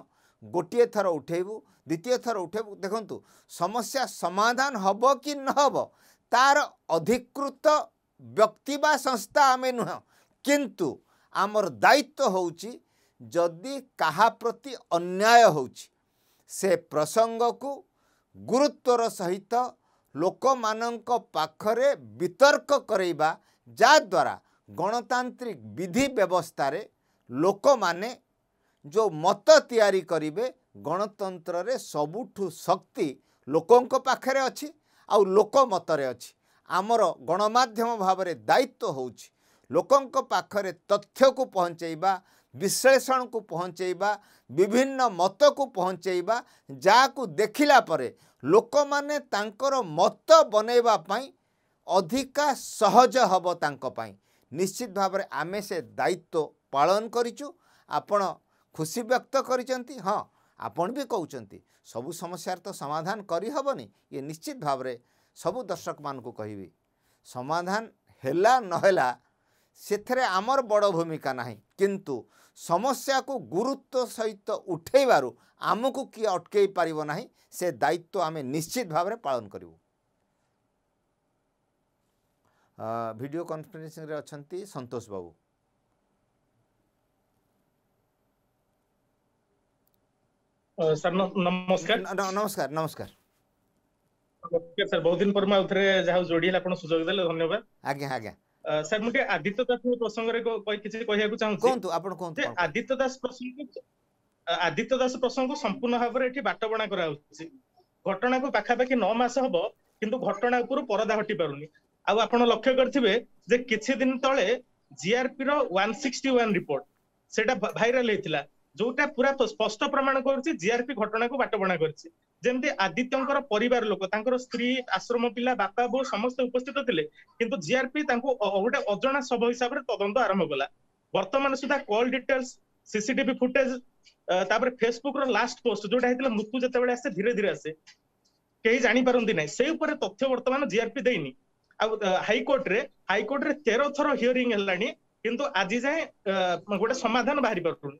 ଗୋଟିଏ ଥର ଉଠାଇବୁ ଦ୍ୱିତୀୟ ଥର ଉଠାଇବୁ ଦେଖନ୍ତୁ ସମସ୍ୟା ସମାଧାନ ହେବ କି ନ ହେବ ତା'ର ଅଧିକୃତ ବ୍ୟକ୍ତି ବା ସଂସ୍ଥା ଆମେ ନୁହଁ କିନ୍ତୁ ଆମର ଦାୟିତ୍ୱ ହେଉଛି ଯଦି କାହା ପ୍ରତି ଅନ୍ୟାୟ ହେଉଛି ସେ ପ୍ରସଙ୍ଗକୁ ଗୁରୁତ୍ୱର ସହିତ ଲୋକମାନଙ୍କ ପାଖରେ ବିତର୍କ କରେଇବା ଯାଦ୍ୱାରା ଗଣତାନ୍ତ୍ରିକ ବିଧି ବ୍ୟବସ୍ଥାରେ ଲୋକମାନେ ଯେଉଁ ମତ ତିଆରି କରିବେ ଗଣତନ୍ତ୍ରରେ ସବୁଠୁ ଶକ୍ତି ଲୋକଙ୍କ ପାଖରେ ଅଛି ଆଉ ଲୋକ ମତରେ ଅଛି ଆମର ଗଣମାଧ୍ୟମ ଭାବରେ ଦାୟିତ୍ୱ ହେଉଛି ଲୋକଙ୍କ ପାଖରେ ତଥ୍ୟକୁ ପହଞ୍ଚାଇବା ବିଶ୍ଳେଷଣକୁ ପହଞ୍ଚେଇବା ବିଭିନ୍ନ ମତକୁ ପହଞ୍ଚେଇବା ଯାହାକୁ ଦେଖିଲା ପରେ ଲୋକମାନେ ତାଙ୍କର ମତ ବନେଇବା ପାଇଁ ଅଧିକା ସହଜ ହେବ ତାଙ୍କ ପାଇଁ ନିଶ୍ଚିତ ଭାବରେ ଆମେ ସେ ଦାୟିତ୍ୱ ପାଳନ କରିଛୁ ଆପଣ ଖୁସି ବ୍ୟକ୍ତ କରିଛନ୍ତି ହଁ ଆପଣ ବି କହୁଛନ୍ତି ସବୁ ସମସ୍ୟାର ତ ସମାଧାନ କରିହେବନି ଇଏ ନିଶ୍ଚିତ ଭାବରେ ସବୁ ଦର୍ଶକମାନଙ୍କୁ କହିବି ସମାଧାନ ହେଲା ନହେଲା ସେଥିରେ ଆମର ବଡ଼ ଭୂମିକା ନାହିଁ କିନ୍ତୁ ସମସ୍ୟାକୁ ଗୁରୁତ୍ୱ ସହିତ ଉଠାଇବାରୁ ଆମକୁ କିଏ ଅଟକାଇ ପାରିବ ନାହିଁ ସେ ଦାୟିତ୍ୱ ଆମେ ନିଶ୍ଚିତ ଭାବରେ ପାଳନ କରିବୁ ଭିଡ଼ିଓ କନଫରେନ୍ସିଂରେ ଅଛନ୍ତି ସନ୍ତୋଷ ବାବୁ ସାର୍ ନମସ୍କାର ନମସ୍କାର ନମସ୍କାର ସାର୍ ବହୁତ ଦିନ ପରେ ମୁଁ ଆଉ ଥରେ ଯାହା ଯୋଡ଼ି ହେଲେ ଆପଣ ସୁଯୋଗ ଦେଲେ ଧନ୍ୟବାଦ ଆଜ୍ଞା ଆଜ୍ଞା ସାର୍ ମୁଁ ଟିକେ ଆଦିତ୍ୟ ଦାସଙ୍କ ପ୍ରସଙ୍ଗରେ କିଛି କହିବାକୁ ଚାହୁଁଛି କୁହନ୍ତୁ ଆପଣ କୁହନ୍ତୁ ଆଦିତ୍ୟ ଦାସ ପ୍ରସଙ୍ଗ ଆଦିତ୍ୟ ଦାସ ପ୍ରସଙ୍ଗକୁ ସମ୍ପୂର୍ଣ୍ଣ ଭାବରେ ଏଠି ବାଟବଣା କରାହଉଛି ଘଟଣାକୁ ପାଖାପାଖି ନଅ ମାସ ହବ କିନ୍ତୁ ଘଟଣା ଉପରୁ ପରଦା ହଟି ପାରୁନି ଆଉ ଆପଣ ଲକ୍ଷ୍ୟ କରିଥିବେ ଯେ କିଛି ଦିନ ତଳେ ଜିଆରପି ର ୱାନ୍ ସିକ୍ସଟି ୱାନ୍ ରିପୋର୍ଟ ସେଟା ଭାଇରାଲ ହେଇଥିଲା ଯୋଉଟା ପୁରା ସ୍ପଷ୍ଟ ପ୍ରମାଣ କରୁଛି ଜିଆରପି ଘଟଣାକୁ ବାଟବଣା କରିଛି ଯେମିତି ଆଦିତ୍ୟଙ୍କର ପରିବାର ଲୋକ ତାଙ୍କର ସ୍ତ୍ରୀ ଆଶ୍ରମ ପିଲା ବାପା ବୋଉ ସମସ୍ତେ ଉପସ୍ଥିତ ଥିଲେ କିନ୍ତୁ ଜିଆରପି ତାଙ୍କୁ ଗୋଟେ ଅଜଣା ଶବ ହିସାବରେ ତଦନ୍ତ ଆରମ୍ଭ କଲା ବର୍ତ୍ତମାନ ସୁଦ୍ଧା କଲ୍ ଡିଟେଲ୍ସ ସିସିଟିଭି ଫୁଟେଜ ତାପରେ ଫେସବୁକ୍ ର ଲାଷ୍ଟ ପୋଷ୍ଟ ଯୋଉଟା ହେଇଥିଲା ମୃତ୍ୟୁ ଯେତେବେଳେ ଆସେ ଧୀରେ ଧୀରେ ଆସେ କେହି ଜାଣିପାରନ୍ତି ନାହିଁ ସେଇ ଉପରେ ତଥ୍ୟ ବର୍ତ୍ତମାନ ଜିଆରପି ଦେଇନି ଆଉ ହାଇକୋର୍ଟରେ ହାଇକୋର୍ଟରେ ତେର ଥର ହିୟରିଂ ହେଲାଣି କିନ୍ତୁ ଆଜି ଯାଏଁ ଗୋଟେ ସମାଧାନ ବାହାରି ପାରୁନି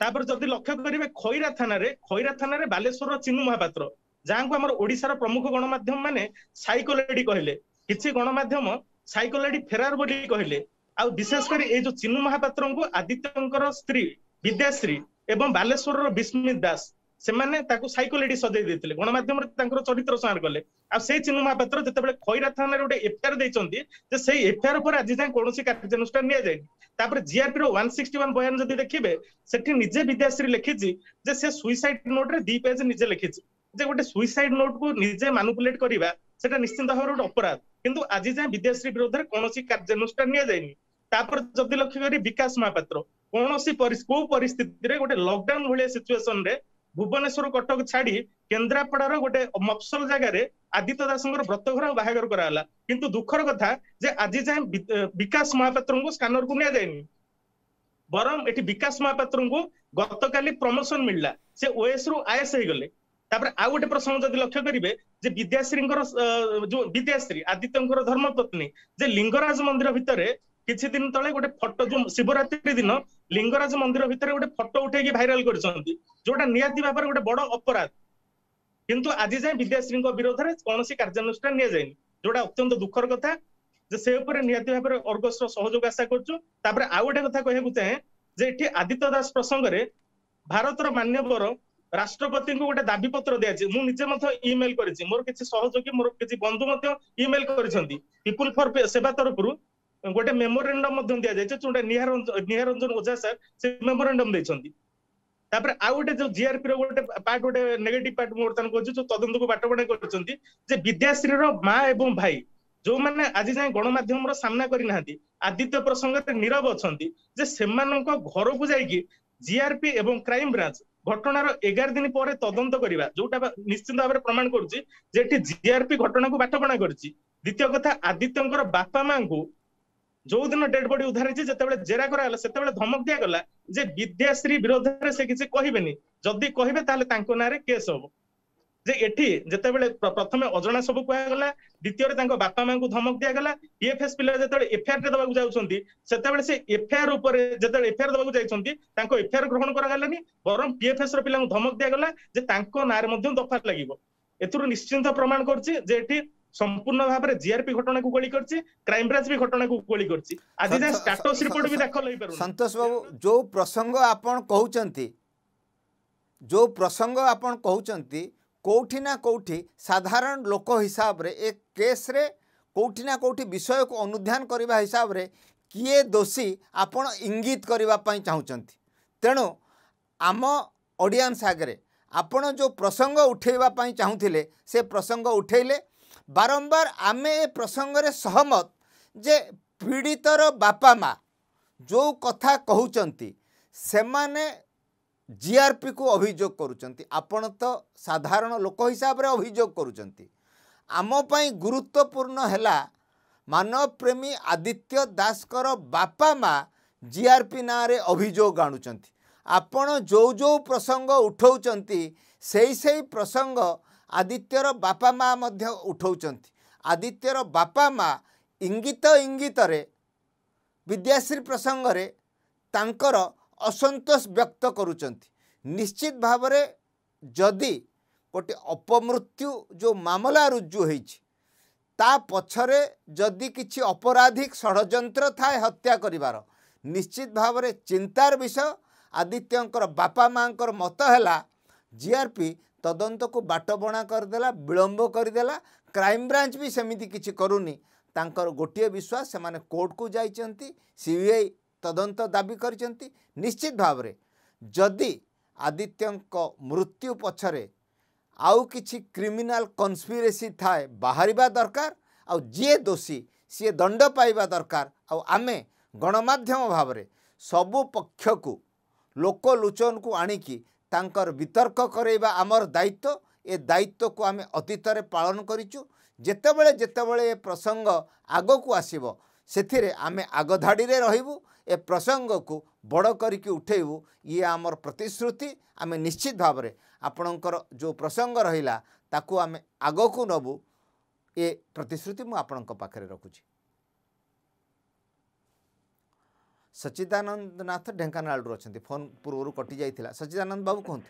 ତାପରେ ଯଦି ଲକ୍ଷ୍ୟ କରିବେ ଖଇରା ଥାନାରେ ଖଇରା ଥାନାରେ ବାଲେଶ୍ୱରର ଚିନୁ ମହାପାତ୍ର ଯାହାଙ୍କୁ ଆମର ଓଡ଼ିଶାର ପ୍ରମୁଖ ଗଣମାଧ୍ୟମ ମାନେ ସାଇକୋଲେଡି କହିଲେ କିଛି ଗଣମାଧ୍ୟମ ସାଇକୋଲେଡି ଫେରାର ବୋଲି କହିଲେ ଆଉ ବିଶେଷ କରି ଏଇ ଯୋଉ ଚିନୁ ମହାପାତ୍ରଙ୍କୁ ଆଦିତ୍ୟଙ୍କର ସ୍ତ୍ରୀ ବିଦ୍ୟାଶ୍ରୀ ଏବଂ ବାଲେଶ୍ୱରର ବିସ୍ମିତ ଦାସ ସେମାନେ ତାକୁ ସାଇକୋଲେଡି ସଜେଇ ଦେଇଥିଲେ ଗଣମାଧ୍ୟମରେ ତାଙ୍କର ଚରିତ୍ର ସଂହାର କଲେ ଆଉ ସେଇ ଚିନୁ ମହାପାତ୍ର ଯେତେବେଳେ ଖଇରା ଥାନାରେ ଗୋଟେ ଏଫଆଇଆର ଦେଇଛନ୍ତି ଯେ ସେଇ ଏଫଆଇଆର ପରେ ଆଜି ଯାଏଁ କୌଣସି କାର୍ଯ୍ୟାନୁଷ୍ଠାନ ନିଆଯାଇନି ତାପରେ ର ୱାନ୍ ସିକ୍ସଟି ୱାନ୍ ବୟାନ ଯଦି ଦେଖିବେ ସେଠି ନିଜେ ବିଦ୍ୟାଶ୍ରୀ ଲେଖିଛି ଯେ ସେ ସୁଇସାଇଡ ନୋଟରେ ଦି ପେଜ୍ ନିଜେ ଲେଖିଛି ଯେ ଗୋଟେ ସୁଇସାଇଡ ନୋଟ କୁ ନିଜେ ମାନୁପୁଲେଟ କରିବା ସେଟା ନିଶ୍ଚିନ୍ତ ଭାବରେ ଗୋଟେ ଅପରାଧ କିନ୍ତୁ ଆଜି ଯାଏଁ ବିଦ୍ୟାଶ୍ରୀ ବିରୋଧରେ କୌଣସି କାର୍ଯ୍ୟାନୁଷ୍ଠାନ ନିଆଯାଇନି ତାପରେ ଯଦି ଲକ୍ଷ୍ୟ କରି ବିକାଶ ମହାପାତ୍ର କୌଣସି କୋଉ ପରିସ୍ଥିତିରେ ଗୋଟେ ଲକଡାଉନ ଭଳିଆ ସିଚୁଏସନରେ ଭୁବନେଶ୍ୱର କଟକ ଛାଡି କେନ୍ଦ୍ରାପଡାର ଗୋଟେ ମଫସଲ ଜାଗାରେ ଆଦିତ୍ୟ ଦାସଙ୍କର ବ୍ରତଘର ଆଉ ବାହାଘର କରାଗଲା କିନ୍ତୁ ଦୁଃଖର କଥା ଯେ ଆଜି ଯାଏଁ ବିକାଶ ମହାପାତ୍ରଙ୍କୁ ସ୍କାନରକୁ ନିଆଯାଇନି ବରଂ ଏଠି ବିକାଶ ମହାପାତ୍ରଙ୍କୁ ଗତକାଲି ପ୍ରମୋସନ ମିଳିଲା ସେ ଓଏସ୍ ରୁ ଆଇଏସ୍ ହେଇଗଲେ ତାପରେ ଆଉ ଗୋଟେ ପ୍ରସଙ୍ଗ ଯଦି ଲକ୍ଷ୍ୟ କରିବେ ଯେ ବିଦ୍ୟାଶ୍ରୀଙ୍କର ଯୋଉ ବିଦ୍ୟାଶ୍ରୀ ଆଦିତ୍ୟଙ୍କର ଧର୍ମପତ୍ନୀ ଯେ ଲିଙ୍ଗରାଜ ମନ୍ଦିର ଭିତରେ କିଛି ଦିନ ତଳେ ଗୋଟେ ଫଟୋ ଯୋଉ ଶିବରାତ୍ରି ଦିନ ଲିଙ୍ଗରାଜ ମନ୍ଦିର ଭିତରେ ଗୋଟେ ଫଟୋ ଉଠେଇକି ଭାଇରାଲ କରିଛନ୍ତି ଯୋଉଟା ନିହାତି ଭାବରେ ଗୋଟେ ବଡ ଅପରାଧ କିନ୍ତୁ ଆଜି ଯାଏଁ ବିଦ୍ୟାଶ୍ରୀଙ୍କ ବିରୋଧରେ କୌଣସି କାର୍ଯ୍ୟାନୁଷ୍ଠାନ ନିଆଯାଇନି ଯୋଉଟା ଅତ୍ୟନ୍ତ ଦୁଃଖର କଥା ଯେ ସେ ଉପରେ ନିହାତି ଭାବରେ ଅର୍ଗସର ସହଯୋଗ ଆଶା କରୁଛୁ ତାପରେ ଆଉ ଗୋଟେ କଥା କହିବାକୁ ଚାହେଁ ଯେ ଏଠି ଆଦିତ୍ୟ ଦାସ ପ୍ରସଙ୍ଗରେ ଭାରତର ମାନ୍ୟବର ରାଷ୍ଟ୍ରପତିଙ୍କୁ ଗୋଟେ ଦାବିପତ୍ର ଦିଆଯାଇଛି ମୁଁ ନିଜେ ମଧ୍ୟ ଇମେଲ କରିଛି ମୋର କିଛି ସହଯୋଗୀ ମୋର କିଛି ବନ୍ଧୁ ମଧ୍ୟ ଇମେଲ କରିଛନ୍ତି ପିପୁଲ ଫର ସେବା ତରଫରୁ ଗୋଟେ ମେମୋରେଣ୍ଡମ ମଧ୍ୟ ଦିଆଯାଇଛି ଯୋଉଟା ନିହାର ରଞ୍ଜନ ଓଝା ସାର୍ ସେ ମେମୋରେଣ୍ଡମ ଦେଇଛନ୍ତି ତାପରେ ଆଉ ଗୋଟେ ଯୋଉ ଜିଆରପି ର ଗୋଟେ ପାର୍ଟ ଗୋଟେ ନେଗେଟିଭ ପାର୍ଟ ମୁଁ ବର୍ତ୍ତମାନ କହୁଛି ଯୋଉ ତଦନ୍ତକୁ ବାଟବଣା କରିଛନ୍ତି ଯେ ବିଦ୍ୟାଶ୍ରୀର ମା ଏବଂ ଭାଇ ଯୋଉମାନେ ଆଜି ଯାଏଁ ଗଣମାଧ୍ୟମର ସାମ୍ନା କରିନାହାନ୍ତି ଆଦିତ୍ୟ ପ୍ରସଙ୍ଗରେ ନୀରବ ଅଛନ୍ତି ଯେ ସେମାନଙ୍କ ଘରକୁ ଯାଇକି ଜିଆରପି ଏବଂ କ୍ରାଇମ ବ୍ରାଞ୍ଚ ଘଟଣାର ଏଗାର ଦିନ ପରେ ତଦନ୍ତ କରିବା ଯୋଉଟା ନିଶ୍ଚିନ୍ତ ଭାବରେ ପ୍ରମାଣ କରୁଛି ଯେ ଏଠି ଜିଆରପି ଘଟଣାକୁ ବାଟବଣା କରିଛି ଦ୍ୱିତୀୟ କଥା ଆଦିତ୍ୟଙ୍କର ବାପା ମାଙ୍କୁ ଯୋଉଦିନ ଦିନ ଡେଡ୍ ବଡି ଉଦ୍ଧାର ହେଇଛି ଯେତେବେଳେ ଜେରା କରାଗଲା ସେତେବେଳେ ଧମକ ଦିଆଗଲା ଯେ ବିଦ୍ୟାଶ୍ରୀ ବିରୋଧରେ ସେ କିଛି କହିବେନି ଯଦି କହିବେ ତାହେଲେ ତାଙ୍କ ନାଁରେ କେସ୍ ହବ ଯେ ଏଠି ଯେତେବେଳେ ପ୍ରଥମେ ଅଜଣା ସବୁ କୁହାଗଲା ଦ୍ୱିତୀୟରେ ତାଙ୍କ ବାପା ମାଙ୍କୁ ଧମକ ଦିଆଗଲା ଇଏଫଏସ୍ ପିଲା ଯେତେବେଳେ ଏଫଆଇଆର ଦେବାକୁ ଯାଉଛନ୍ତି ସେତେବେଳେ ସେ ଏଫଆଇଆର ଉପରେ ଯେତେବେଳେ ଏଫଆଇଆର ଦେବାକୁ ଯାଇଛନ୍ତି ତାଙ୍କ ଏଫଆଇଆର ଗ୍ରହଣ କରାଗଲାନି ବରଂ ପିଏଫଏସ୍ ର ପିଲାଙ୍କୁ ଧମକ ଦିଆଗଲା ଯେ ତାଙ୍କ ନାଁରେ ମଧ୍ୟ ଦଫା ଲାଗିବ ଏଥିରୁ ନିଶ୍ଚିନ୍ତ ପ୍ରମାଣ କରୁଛି ଯେ ଏଠି ସମ୍ପୂର୍ଣ୍ଣ ଭାବରେ ଜିଆରପି ଘଟଣାକୁ ଗୋଳି କରିଛି କ୍ରାଇମବ୍ରାଞ୍ଚ ବି ଘଟଣାକୁ ଗୋଳି କରିଛି ଆଜି ଯାଏଁ ଷ୍ଟାଟସ ରିପୋର୍ଟ ବି ଦାଖଲ ହେଇପାରୁନି ସନ୍ତୋଷ ବାବୁ ଯୋଉ ପ୍ରସଙ୍ଗ ଆପଣ କହୁଛନ୍ତି ଯୋଉ ପ୍ରସଙ୍ଗ ଆପଣ କହୁଛନ୍ତି କେଉଁଠି ନା କେଉଁଠି ସାଧାରଣ ଲୋକ ହିସାବରେ ଏ କେସ୍ରେ କେଉଁଠି ନା କେଉଁଠି ବିଷୟକୁ ଅନୁଧ୍ୟାନ କରିବା ହିସାବରେ କିଏ ଦୋଷୀ ଆପଣ ଇଙ୍ଗିତ କରିବା ପାଇଁ ଚାହୁଁଛନ୍ତି ତେଣୁ ଆମ ଅଡ଼ିଏନ୍ସ ଆଗରେ ଆପଣ ଯେଉଁ ପ୍ରସଙ୍ଗ ଉଠାଇବା ପାଇଁ ଚାହୁଁଥିଲେ ସେ ପ୍ରସଙ୍ଗ ଉଠାଇଲେ ବାରମ୍ବାର ଆମେ ଏ ପ୍ରସଙ୍ଗରେ ସହମତ ଯେ ପୀଡ଼ିତର ବାପା ମାଆ ଯେଉଁ କଥା କହୁଛନ୍ତି ସେମାନେ ଜିଆରପିକୁ ଅଭିଯୋଗ କରୁଛନ୍ତି ଆପଣ ତ ସାଧାରଣ ଲୋକ ହିସାବରେ ଅଭିଯୋଗ କରୁଛନ୍ତି ଆମ ପାଇଁ ଗୁରୁତ୍ୱପୂର୍ଣ୍ଣ ହେଲା ମାନବପ୍ରେମୀ ଆଦିତ୍ୟ ଦାସଙ୍କର ବାପା ମାଆ ଜିଆରପି ନାଁରେ ଅଭିଯୋଗ ଆଣୁଛନ୍ତି ଆପଣ ଯେଉଁ ଯେଉଁ ପ୍ରସଙ୍ଗ ଉଠାଉଛନ୍ତି ସେଇ ସେଇ ପ୍ରସଙ୍ଗ ଆଦିତ୍ୟର ବାପା ମାଆ ମଧ୍ୟ ଉଠଉଛନ୍ତି ଆଦିତ୍ୟର ବାପା ମାଆ ଇଙ୍ଗିତ ଇଙ୍ଗିତରେ ବିଦ୍ୟାଶ୍ରୀ ପ୍ରସଙ୍ଗରେ ତାଙ୍କର ଅସନ୍ତୋଷ ବ୍ୟକ୍ତ କରୁଛନ୍ତି ନିଶ୍ଚିତ ଭାବରେ ଯଦି ଗୋଟିଏ ଅପମୃତ୍ୟୁ ଯେଉଁ ମାମଲା ରୁଜୁ ହୋଇଛି ତା ପଛରେ ଯଦି କିଛି ଅପରାଧିକ ଷଡ଼ଯନ୍ତ୍ର ଥାଏ ହତ୍ୟା କରିବାର ନିଶ୍ଚିତ ଭାବରେ ଚିନ୍ତାର ବିଷୟ ଆଦିତ୍ୟଙ୍କର ବାପା ମାଆଙ୍କର ମତ ହେଲା ଜିଆର୍ପି ତଦନ୍ତକୁ ବାଟବଣା କରିଦେଲା ବିଳମ୍ବ କରିଦେଲା କ୍ରାଇମବ୍ରାଞ୍ଚ ବି ସେମିତି କିଛି କରୁନି ତାଙ୍କର ଗୋଟିଏ ବିଶ୍ୱାସ ସେମାନେ କୋର୍ଟକୁ ଯାଇଛନ୍ତି ସିବିଆଇ ତଦନ୍ତ ଦାବି କରିଛନ୍ତି ନିଶ୍ଚିତ ଭାବରେ ଯଦି ଆଦିତ୍ୟଙ୍କ ମୃତ୍ୟୁ ପଛରେ ଆଉ କିଛି କ୍ରିମିନାଲ କନ୍ସପିରେସି ଥାଏ ବାହାରିବା ଦରକାର ଆଉ ଯିଏ ଦୋଷୀ ସିଏ ଦଣ୍ଡ ପାଇବା ଦରକାର ଆଉ ଆମେ ଗଣମାଧ୍ୟମ ଭାବରେ ସବୁ ପକ୍ଷକୁ ଲୋକଲୋଚନକୁ ଆଣିକି ତାଙ୍କର ବିତର୍କ କରାଇବା ଆମର ଦାୟିତ୍ୱ ଏ ଦାୟିତ୍ୱକୁ ଆମେ ଅତୀତରେ ପାଳନ କରିଛୁ ଯେତେବେଳେ ଯେତେବେଳେ ଏ ପ୍ରସଙ୍ଗ ଆଗକୁ ଆସିବ ସେଥିରେ ଆମେ ଆଗଧାଡ଼ିରେ ରହିବୁ ଏ ପ୍ରସଙ୍ଗକୁ ବଡ଼ କରିକି ଉଠାଇବୁ ଇଏ ଆମର ପ୍ରତିଶ୍ରୁତି ଆମେ ନିଶ୍ଚିତ ଭାବରେ ଆପଣଙ୍କର ଯେଉଁ ପ୍ରସଙ୍ଗ ରହିଲା ତାକୁ ଆମେ ଆଗକୁ ନେବୁ ଏ ପ୍ରତିଶ୍ରୁତି ମୁଁ ଆପଣଙ୍କ ପାଖରେ ରଖୁଛି ସଚ୍ଚିଦାନନ୍ଦ ନାଥ ଢେଙ୍କାନାଳରୁ ଅଛନ୍ତି ଫୋନ୍ ପୂର୍ବରୁ କଟି ଯାଇଥିଲା ସଚ୍ଚିଦାନନ୍ଦ ବାବୁ କୁହନ୍ତୁ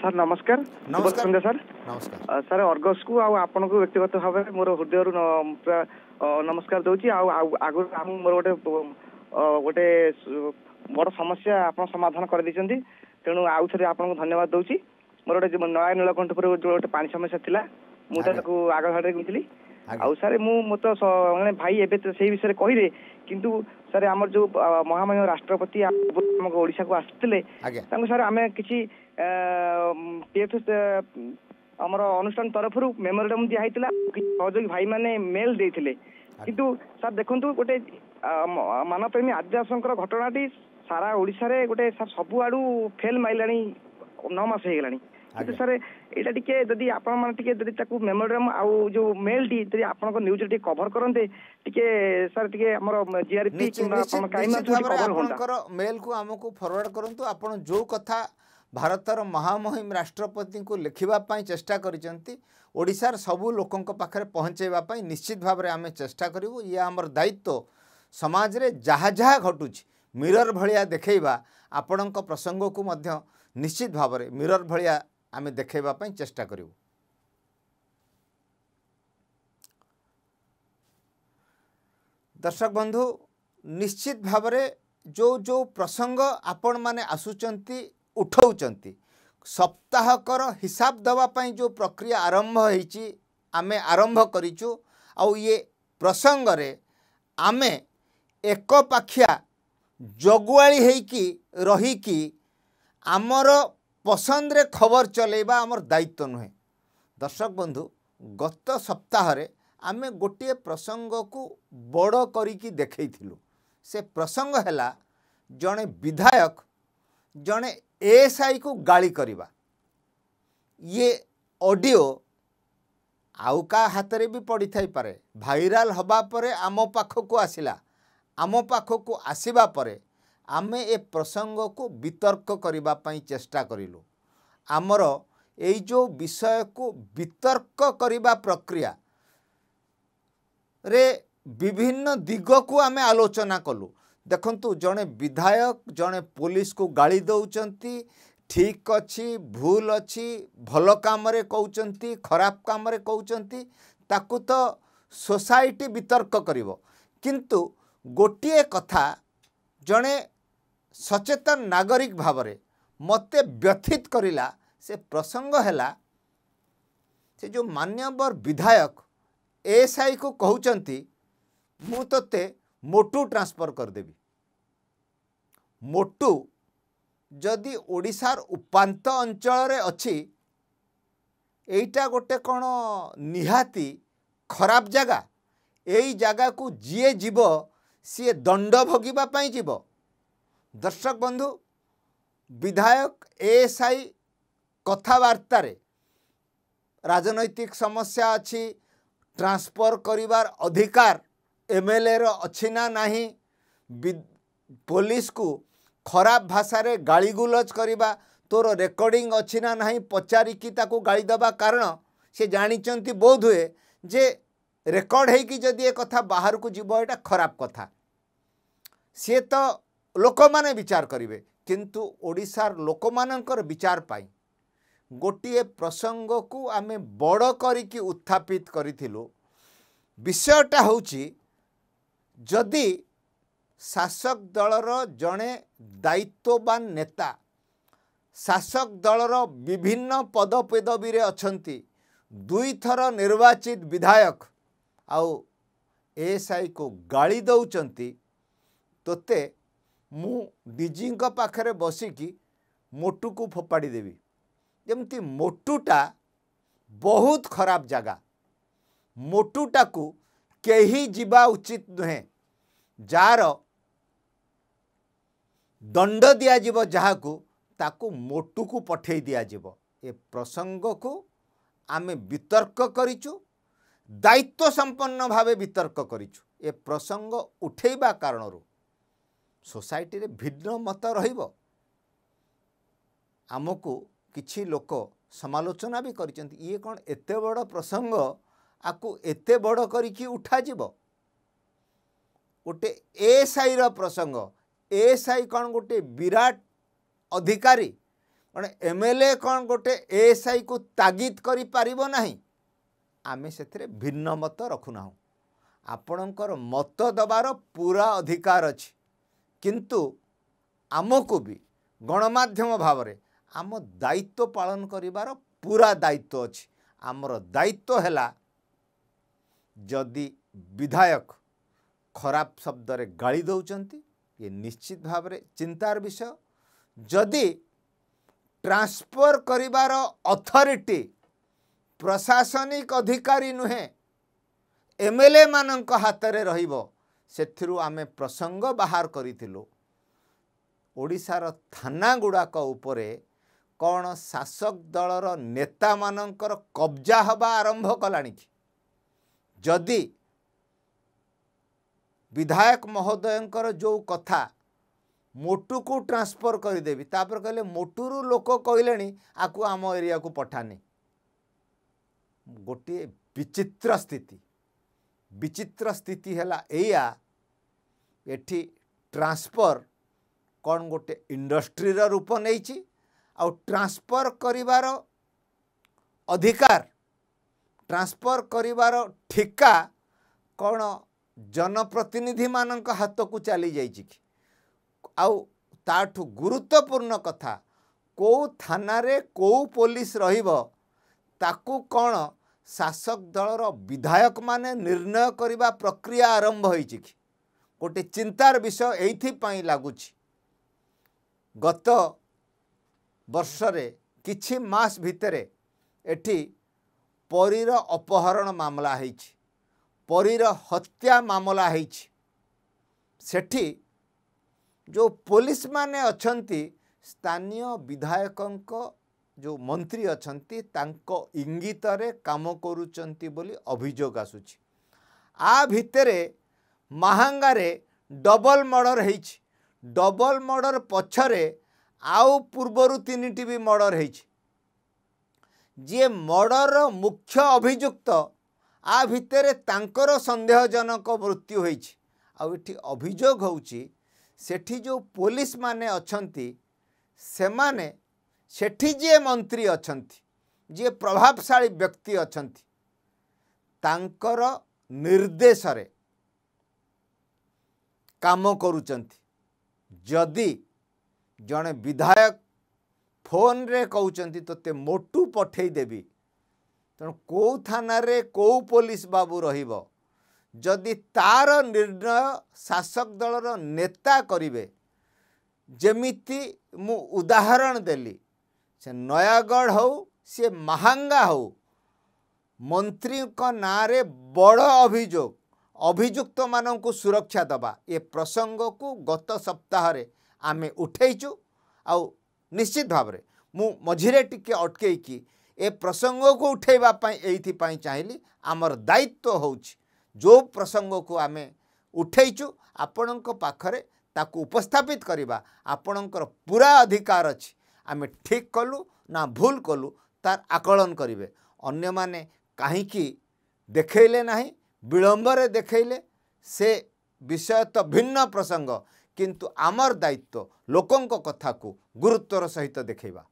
ସାର୍ ନମସ୍କାର ନମସ୍କାର ସାର୍ ନମସ୍କାର ସାର୍ ଅର୍ଗସକୁ ଆଉ ଆପଣଙ୍କୁ ବ୍ୟକ୍ତିଗତ ଭାବରେ ମୋର ହୃଦୟରୁ ପୁରା ନମସ୍କାର ଦେଉଛି ଆଉ ଆଗରୁ ଆମ ମୋର ଗୋଟେ ଗୋଟେ ବଡ଼ ସମସ୍ୟା ଆପଣ ସମାଧାନ କରିଦେଇଛନ୍ତି ତେଣୁ ଆଉ ଥରେ ଆପଣଙ୍କୁ ଧନ୍ୟବାଦ ଦେଉଛି ମୋର ଗୋଟେ ନୟା ନୀଳକଣ୍ଠପୁର ଗୋଟେ ପାଣି ସମସ୍ୟା ଥିଲା ମୁଁ ତାକୁ ଆଗ ଘରେ କିଣିଥିଲି ଆଉ ସାର୍ ମୁଁ ମୋତେ ମାନେ ଭାଇ ଏବେ ସେଇ ବିଷୟରେ କହିଲେ କିନ୍ତୁ ସାର୍ ଆମର ଯୋଉ ମହାମହିମ ରାଷ୍ଟ୍ରପତି ଆମ ଓଡ଼ିଶାକୁ ଆସିଥିଲେ ତାଙ୍କୁ ସାର୍ ଆମେ କିଛି ଆମର ଅନୁଷ୍ଠାନ ତରଫରୁ ମେମୋରାଣ୍ଡମ୍ ଦିଆହେଇଥିଲା କିଛି ସହଯୋଗୀ ଭାଇମାନେ ମେଲ୍ ଦେଇଥିଲେ କିନ୍ତୁ ସାର୍ ଦେଖନ୍ତୁ ଗୋଟେ ମାନପ୍ରେମୀ ଆଦିବାସୀଙ୍କର ଘଟଣାଟି ସାରା ଓଡ଼ିଶାରେ ଗୋଟେ ସାର୍ ସବୁଆଡୁ ଫେଲ୍ ମାରିଲାଣି ନଅ ମାସ ହେଇଗଲାଣି କିନ୍ତୁ ସାର୍ ଏଇଟା ଟିକେ ଯଦି ଆପଣମାନେ ଟିକେ ଯଦି ତାକୁ ମେମୋରିଆମ ଆଉ ଯୋଉ ମେଲଟି ଯଦି ଆପଣଙ୍କ ନ୍ୟୁଜରେ ଟିକେ କଭର କରନ୍ତେ ଟିକେ ସାର୍ ଟିକେ ଆମର ଜିଆରପି କିମ୍ବା ଆପଣ କାଇମା ଆପଣଙ୍କର ମେଲକୁ ଆମକୁ ଫରୱାର୍ଡ କରନ୍ତୁ ଆପଣ ଯୋଉ କଥା ଭାରତର ମହାମହିମ ରାଷ୍ଟ୍ରପତିଙ୍କୁ ଲେଖିବା ପାଇଁ ଚେଷ୍ଟା କରିଛନ୍ତି ଓଡ଼ିଶାର ସବୁ ଲୋକଙ୍କ ପାଖରେ ପହଞ୍ଚାଇବା ପାଇଁ ନିଶ୍ଚିତ ଭାବରେ ଆମେ ଚେଷ୍ଟା କରିବୁ ଇଏ ଆମର ଦାୟିତ୍ୱ ସମାଜରେ ଯାହା ଯାହା ଘଟୁଛି ମିରର ଭଳିଆ ଦେଖେଇବା ଆପଣଙ୍କ ପ୍ରସଙ୍ଗକୁ ମଧ୍ୟ ନିଶ୍ଚିତ ଭାବରେ ମିରର ଭଳିଆ ଆମେ ଦେଖାଇବା ପାଇଁ ଚେଷ୍ଟା କରିବୁ ଦର୍ଶକ ବନ୍ଧୁ ନିଶ୍ଚିତ ଭାବରେ ଯେଉଁ ଯେଉଁ ପ୍ରସଙ୍ଗ ଆପଣମାନେ ଆସୁଛନ୍ତି ଉଠାଉଛନ୍ତି ସପ୍ତାହକର ହିସାବ ଦେବା ପାଇଁ ଯେଉଁ ପ୍ରକ୍ରିୟା ଆରମ୍ଭ ହୋଇଛି ଆମେ ଆରମ୍ଭ କରିଛୁ ଆଉ ଇଏ ପ୍ରସଙ୍ଗରେ ଆମେ ଏକପାଖିଆ ଜଗୁଆଳି ହେଇକି ରହିକି ଆମର ପସନ୍ଦରେ ଖବର ଚଲାଇବା ଆମର ଦାୟିତ୍ୱ ନୁହେଁ ଦର୍ଶକ ବନ୍ଧୁ ଗତ ସପ୍ତାହରେ ଆମେ ଗୋଟିଏ ପ୍ରସଙ୍ଗକୁ ବଡ଼ କରିକି ଦେଖେଇଥିଲୁ ସେ ପ୍ରସଙ୍ଗ ହେଲା ଜଣେ ବିଧାୟକ ଜଣେ ଏଏସ୍ଆଇକୁ ଗାଳି କରିବା ଇଏ ଅଡ଼ିଓ ଆଉ କାହା ହାତରେ ବି ପଡ଼ିଥାଇପାରେ ଭାଇରାଲ୍ ହେବା ପରେ ଆମ ପାଖକୁ ଆସିଲା ଆମ ପାଖକୁ ଆସିବା ପରେ ଆମେ ଏ ପ୍ରସଙ୍ଗକୁ ବିତର୍କ କରିବା ପାଇଁ ଚେଷ୍ଟା କରିଲୁ ଆମର ଏଇ ଯେଉଁ ବିଷୟକୁ ବିତର୍କ କରିବା ପ୍ରକ୍ରିୟାରେ ବିଭିନ୍ନ ଦିଗକୁ ଆମେ ଆଲୋଚନା କଲୁ ଦେଖନ୍ତୁ ଜଣେ ବିଧାୟକ ଜଣେ ପୋଲିସକୁ ଗାଳି ଦେଉଛନ୍ତି ଠିକ୍ ଅଛି ଭୁଲ ଅଛି ଭଲ କାମରେ କହୁଛନ୍ତି ଖରାପ କାମରେ କହୁଛନ୍ତି ତାକୁ ତ ସୋସାଇଟି ବିତର୍କ କରିବ କିନ୍ତୁ ଗୋଟିଏ କଥା ଜଣେ ସଚେତନ ନାଗରିକ ଭାବରେ ମୋତେ ବ୍ୟଥିତ କରିଲା ସେ ପ୍ରସଙ୍ଗ ହେଲା ସେ ଯେଉଁ ମାନ୍ୟବର ବିଧାୟକ ଏଏସ୍ଆଇକୁ କହୁଛନ୍ତି ମୁଁ ତୋତେ ମୋଟୁ ଟ୍ରାନ୍ସଫର୍ କରିଦେବି ମୋଟୁ ଯଦି ଓଡ଼ିଶାର ଉପାନ୍ତ ଅଞ୍ଚଳରେ ଅଛି ଏଇଟା ଗୋଟେ କ'ଣ ନିହାତି ଖରାପ ଜାଗା ଏଇ ଜାଗାକୁ ଯିଏ ଯିବ ସିଏ ଦଣ୍ଡ ଭୋଗିବା ପାଇଁ ଯିବ দর্শক বন্ধু বিধায়ক এএসআই কথাবার্তার রাজনৈতিক সমস্যা অছি ট্রান্সফর করিবার অধিকার এমএলএর অছি না নাহি পুলিশকু ଖରାପ ଭାଷାରେ ଗାଳିଗୁଲଜ କରିବା ତୋର ରେକର୍ଡ଼ିଂ ଅଛି ନା ନାହିଁ ପଚାରିକି ତାକୁ ଗାଳି ଦେବା କାରଣ ସେ ଜାଣିଛନ୍ତି ବୋଧ ହୁଏ ଯେ ରେକର୍ଡ଼ ହେଇକି ଯଦି ଏ କଥା ବାହାରକୁ ଯିବ ଏଇଟା ଖରାପ କଥା ସିଏ ତ ଲୋକମାନେ ବିଚାର କରିବେ କିନ୍ତୁ ଓଡ଼ିଶାର ଲୋକମାନଙ୍କର ବିଚାର ପାଇଁ ଗୋଟିଏ ପ୍ରସଙ୍ଗକୁ ଆମେ ବଡ଼ କରିକି ଉତ୍ଥାପିତ କରିଥିଲୁ ବିଷୟଟା ହେଉଛି ଯଦି ଶାସକ ଦଳର ଜଣେ ଦାୟିତ୍ୱବାନ ନେତା ଶାସକ ଦଳର ବିଭିନ୍ନ ପଦପଦବୀରେ ଅଛନ୍ତି ଦୁଇଥର ନିର୍ବାଚିତ ବିଧାୟକ ଆଉ ଏ ଏସ୍ ଆଇକୁ ଗାଳି ଦେଉଛନ୍ତି ତୋତେ ମୁଁ ଡିଜିଙ୍କ ପାଖରେ ବସିକି ମୋଟୁକୁ ଫୋପାଡ଼ି ଦେବି ଯେମିତି ମୋଟୁଟା ବହୁତ ଖରାପ ଜାଗା ମୋଟୁଟାକୁ କେହି ଯିବା ଉଚିତ ନୁହେଁ ଯାହାର ଦଣ୍ଡ ଦିଆଯିବ ଯାହାକୁ ତାକୁ ମୋଟୁକୁ ପଠାଇ ଦିଆଯିବ ଏ ପ୍ରସଙ୍ଗକୁ ଆମେ ବିତର୍କ କରିଛୁ ଦାୟିତ୍ୱ ସମ୍ପନ୍ନ ଭାବେ ବିତର୍କ କରିଛୁ ଏ ପ୍ରସଙ୍ଗ ଉଠାଇବା କାରଣରୁ ସୋସାଇଟିରେ ଭିନ୍ନ ମତ ରହିବ ଆମକୁ କିଛି ଲୋକ ସମାଲୋଚନା ବି କରିଛନ୍ତି ଇଏ କ'ଣ ଏତେ ବଡ଼ ପ୍ରସଙ୍ଗ ଆକୁ ଏତେ ବଡ଼ କରିକି ଉଠାଯିବ ଗୋଟେ ଏ ସାଇର ପ୍ରସଙ୍ଗ ଏ ସାଇ କ'ଣ ଗୋଟେ ବିରାଟ ଅଧିକାରୀ କ'ଣ ଏମ ଏଲ୍ ଏ କ'ଣ ଗୋଟେ ଏ ସାଇକୁ ତାଗିଦ କରିପାରିବ ନାହିଁ ଆମେ ସେଥିରେ ଭିନ୍ନ ମତ ରଖୁନାହୁଁ ଆପଣଙ୍କର ମତ ଦେବାର ପୁରା ଅଧିକାର ଅଛି କିନ୍ତୁ ଆମକୁ ବି ଗଣମାଧ୍ୟମ ଭାବରେ ଆମ ଦାୟିତ୍ୱ ପାଳନ କରିବାର ପୁରା ଦାୟିତ୍ୱ ଅଛି ଆମର ଦାୟିତ୍ୱ ହେଲା ଯଦି ବିଧାୟକ ଖରାପ ଶବ୍ଦରେ ଗାଳି ଦେଉଛନ୍ତି ଇଏ ନିଶ୍ଚିତ ଭାବରେ ଚିନ୍ତାର ବିଷୟ ଯଦି ଟ୍ରାନ୍ସଫର୍ କରିବାର ଅଥରିଟି ପ୍ରଶାସନିକ ଅଧିକାରୀ ନୁହେଁ ଏମ୍ ଏଲ୍ ଏ ମାନଙ୍କ ହାତରେ ରହିବ ସେଥିରୁ ଆମେ ପ୍ରସଙ୍ଗ ବାହାର କରିଥିଲୁ ଓଡ଼ିଶାର ଥାନାଗୁଡ଼ାକ ଉପରେ କ'ଣ ଶାସକ ଦଳର ନେତାମାନଙ୍କର କବ୍ଜା ହେବା ଆରମ୍ଭ କଲାଣି କି ଯଦି ବିଧାୟକ ମହୋଦୟଙ୍କର ଯେଉଁ କଥା ମୋଟୁକୁ ଟ୍ରାନ୍ସଫର୍ କରିଦେବି ତାପରେ କହିଲେ ମୋଟୁରୁ ଲୋକ କହିଲେଣି ଆକୁ ଆମ ଏରିଆକୁ ପଠାନି ଗୋଟିଏ ବିଚିତ୍ର ସ୍ଥିତି ବିଚିତ୍ର ସ୍ଥିତି ହେଲା ଏଇଆ ଏଠି ଟ୍ରାନ୍ସଫର୍ କ'ଣ ଗୋଟେ ଇଣ୍ଡଷ୍ଟ୍ରିର ରୂପ ନେଇଛି ଆଉ ଟ୍ରାନ୍ସଫର୍ କରିବାର ଅଧିକାର ଟ୍ରାନ୍ସଫର୍ କରିବାର ଠିକା କ'ଣ ଜନପ୍ରତିନିଧିମାନଙ୍କ ହାତକୁ ଚାଲିଯାଇଛି କି ଆଉ ତାଠୁ ଗୁରୁତ୍ୱପୂର୍ଣ୍ଣ କଥା କେଉଁ ଥାନାରେ କେଉଁ ପୋଲିସ ରହିବ ତାକୁ କ'ଣ ଶାସକ ଦଳର ବିଧାୟକମାନେ ନିର୍ଣ୍ଣୟ କରିବା ପ୍ରକ୍ରିୟା ଆରମ୍ଭ ହୋଇଛି କି ଗୋଟେ ଚିନ୍ତାର ବିଷୟ ଏଇଥିପାଇଁ ଲାଗୁଛି ଗତ ବର୍ଷରେ କିଛି ମାସ ଭିତରେ ଏଠି ପରୀର ଅପହରଣ ମାମଲା ହୋଇଛି ପରୀର ହତ୍ୟା ମାମଲା ହୋଇଛି ସେଠି ଯେଉଁ ପୋଲିସ ଅଛନ୍ତି ସ୍ଥାନୀୟ ବିଧାୟକଙ୍କ ଯେଉଁ ମନ୍ତ୍ରୀ ଅଛନ୍ତି ତାଙ୍କ ଇଙ୍ଗିତରେ କାମ କରୁଛନ୍ତି ବୋଲି ଅଭିଯୋଗ ଆସୁଛି ଆ ଭିତରେ ମାହାଙ୍ଗାରେ ଡବଲ ମର୍ଡ଼ର ହେଇଛି ଡବଲ ମର୍ଡ଼ର ପଛରେ ଆଉ ପୂର୍ବରୁ ତିନିଟି ବି ମର୍ଡ଼ର ହେଇଛି ଯିଏ ମର୍ଡ଼ରର ମୁଖ୍ୟ ଅଭିଯୁକ୍ତ ଆ ଭିତରେ ତାଙ୍କର ସନ୍ଦେହଜନକ ମୃତ୍ୟୁ ହୋଇଛି ଆଉ ଏଠି ଅଭିଯୋଗ ହେଉଛି ସେଠି ଯେଉଁ ପୋଲିସ ଅଛନ୍ତି ସେମାନେ ସେଠି ଯିଏ ମନ୍ତ୍ରୀ ଅଛନ୍ତି ଯିଏ ପ୍ରଭାବଶାଳୀ ବ୍ୟକ୍ତି ଅଛନ୍ତି ତାଙ୍କର ନିର୍ଦ୍ଦେଶରେ କାମ କରୁଛନ୍ତି ଯଦି ଜଣେ ବିଧାୟକ ଫୋନ୍ରେ କହୁଛନ୍ତି ତୋତେ ମୋଟୁ ପଠେଇଦେବି ତେଣୁ କେଉଁ ଥାନାରେ କେଉଁ ପୋଲିସ ବାବୁ ରହିବ ଯଦି ତା'ର ନିର୍ଣ୍ଣୟ ଶାସକ ଦଳର ନେତା କରିବେ ଯେମିତି ମୁଁ ଉଦାହରଣ ଦେଲି ସେ ନୟାଗଡ଼ ହଉ ସିଏ ମାହାଙ୍ଗା ହଉ ମନ୍ତ୍ରୀଙ୍କ ନାଁରେ ବଡ଼ ଅଭିଯୋଗ ଅଭିଯୁକ୍ତମାନଙ୍କୁ ସୁରକ୍ଷା ଦେବା ଏ ପ୍ରସଙ୍ଗକୁ ଗତ ସପ୍ତାହରେ ଆମେ ଉଠେଇଛୁ ଆଉ ନିଶ୍ଚିତ ଭାବରେ ମୁଁ ମଝିରେ ଟିକିଏ ଅଟକେଇକି ଏ ପ୍ରସଙ୍ଗକୁ ଉଠେଇବା ପାଇଁ ଏଇଥିପାଇଁ ଚାହିଁଲି ଆମର ଦାୟିତ୍ୱ ହେଉଛି ଯେଉଁ ପ୍ରସଙ୍ଗକୁ ଆମେ ଉଠେଇଛୁ ଆପଣଙ୍କ ପାଖରେ ତାକୁ ଉପସ୍ଥାପିତ କରିବା ଆପଣଙ୍କର ପୁରା ଅଧିକାର ଅଛି ଆମେ ଠିକ୍ କଲୁ ନା ଭୁଲ କଲୁ ତାର ଆକଳନ କରିବେ ଅନ୍ୟମାନେ କାହିଁକି ଦେଖେଇଲେ ନାହିଁ ବିଳମ୍ବରେ ଦେଖେଇଲେ ସେ ବିଷୟ ତ ଭିନ୍ନ ପ୍ରସଙ୍ଗ କିନ୍ତୁ ଆମର ଦାୟିତ୍ୱ ଲୋକଙ୍କ କଥାକୁ ଗୁରୁତ୍ୱର ସହିତ ଦେଖେଇବା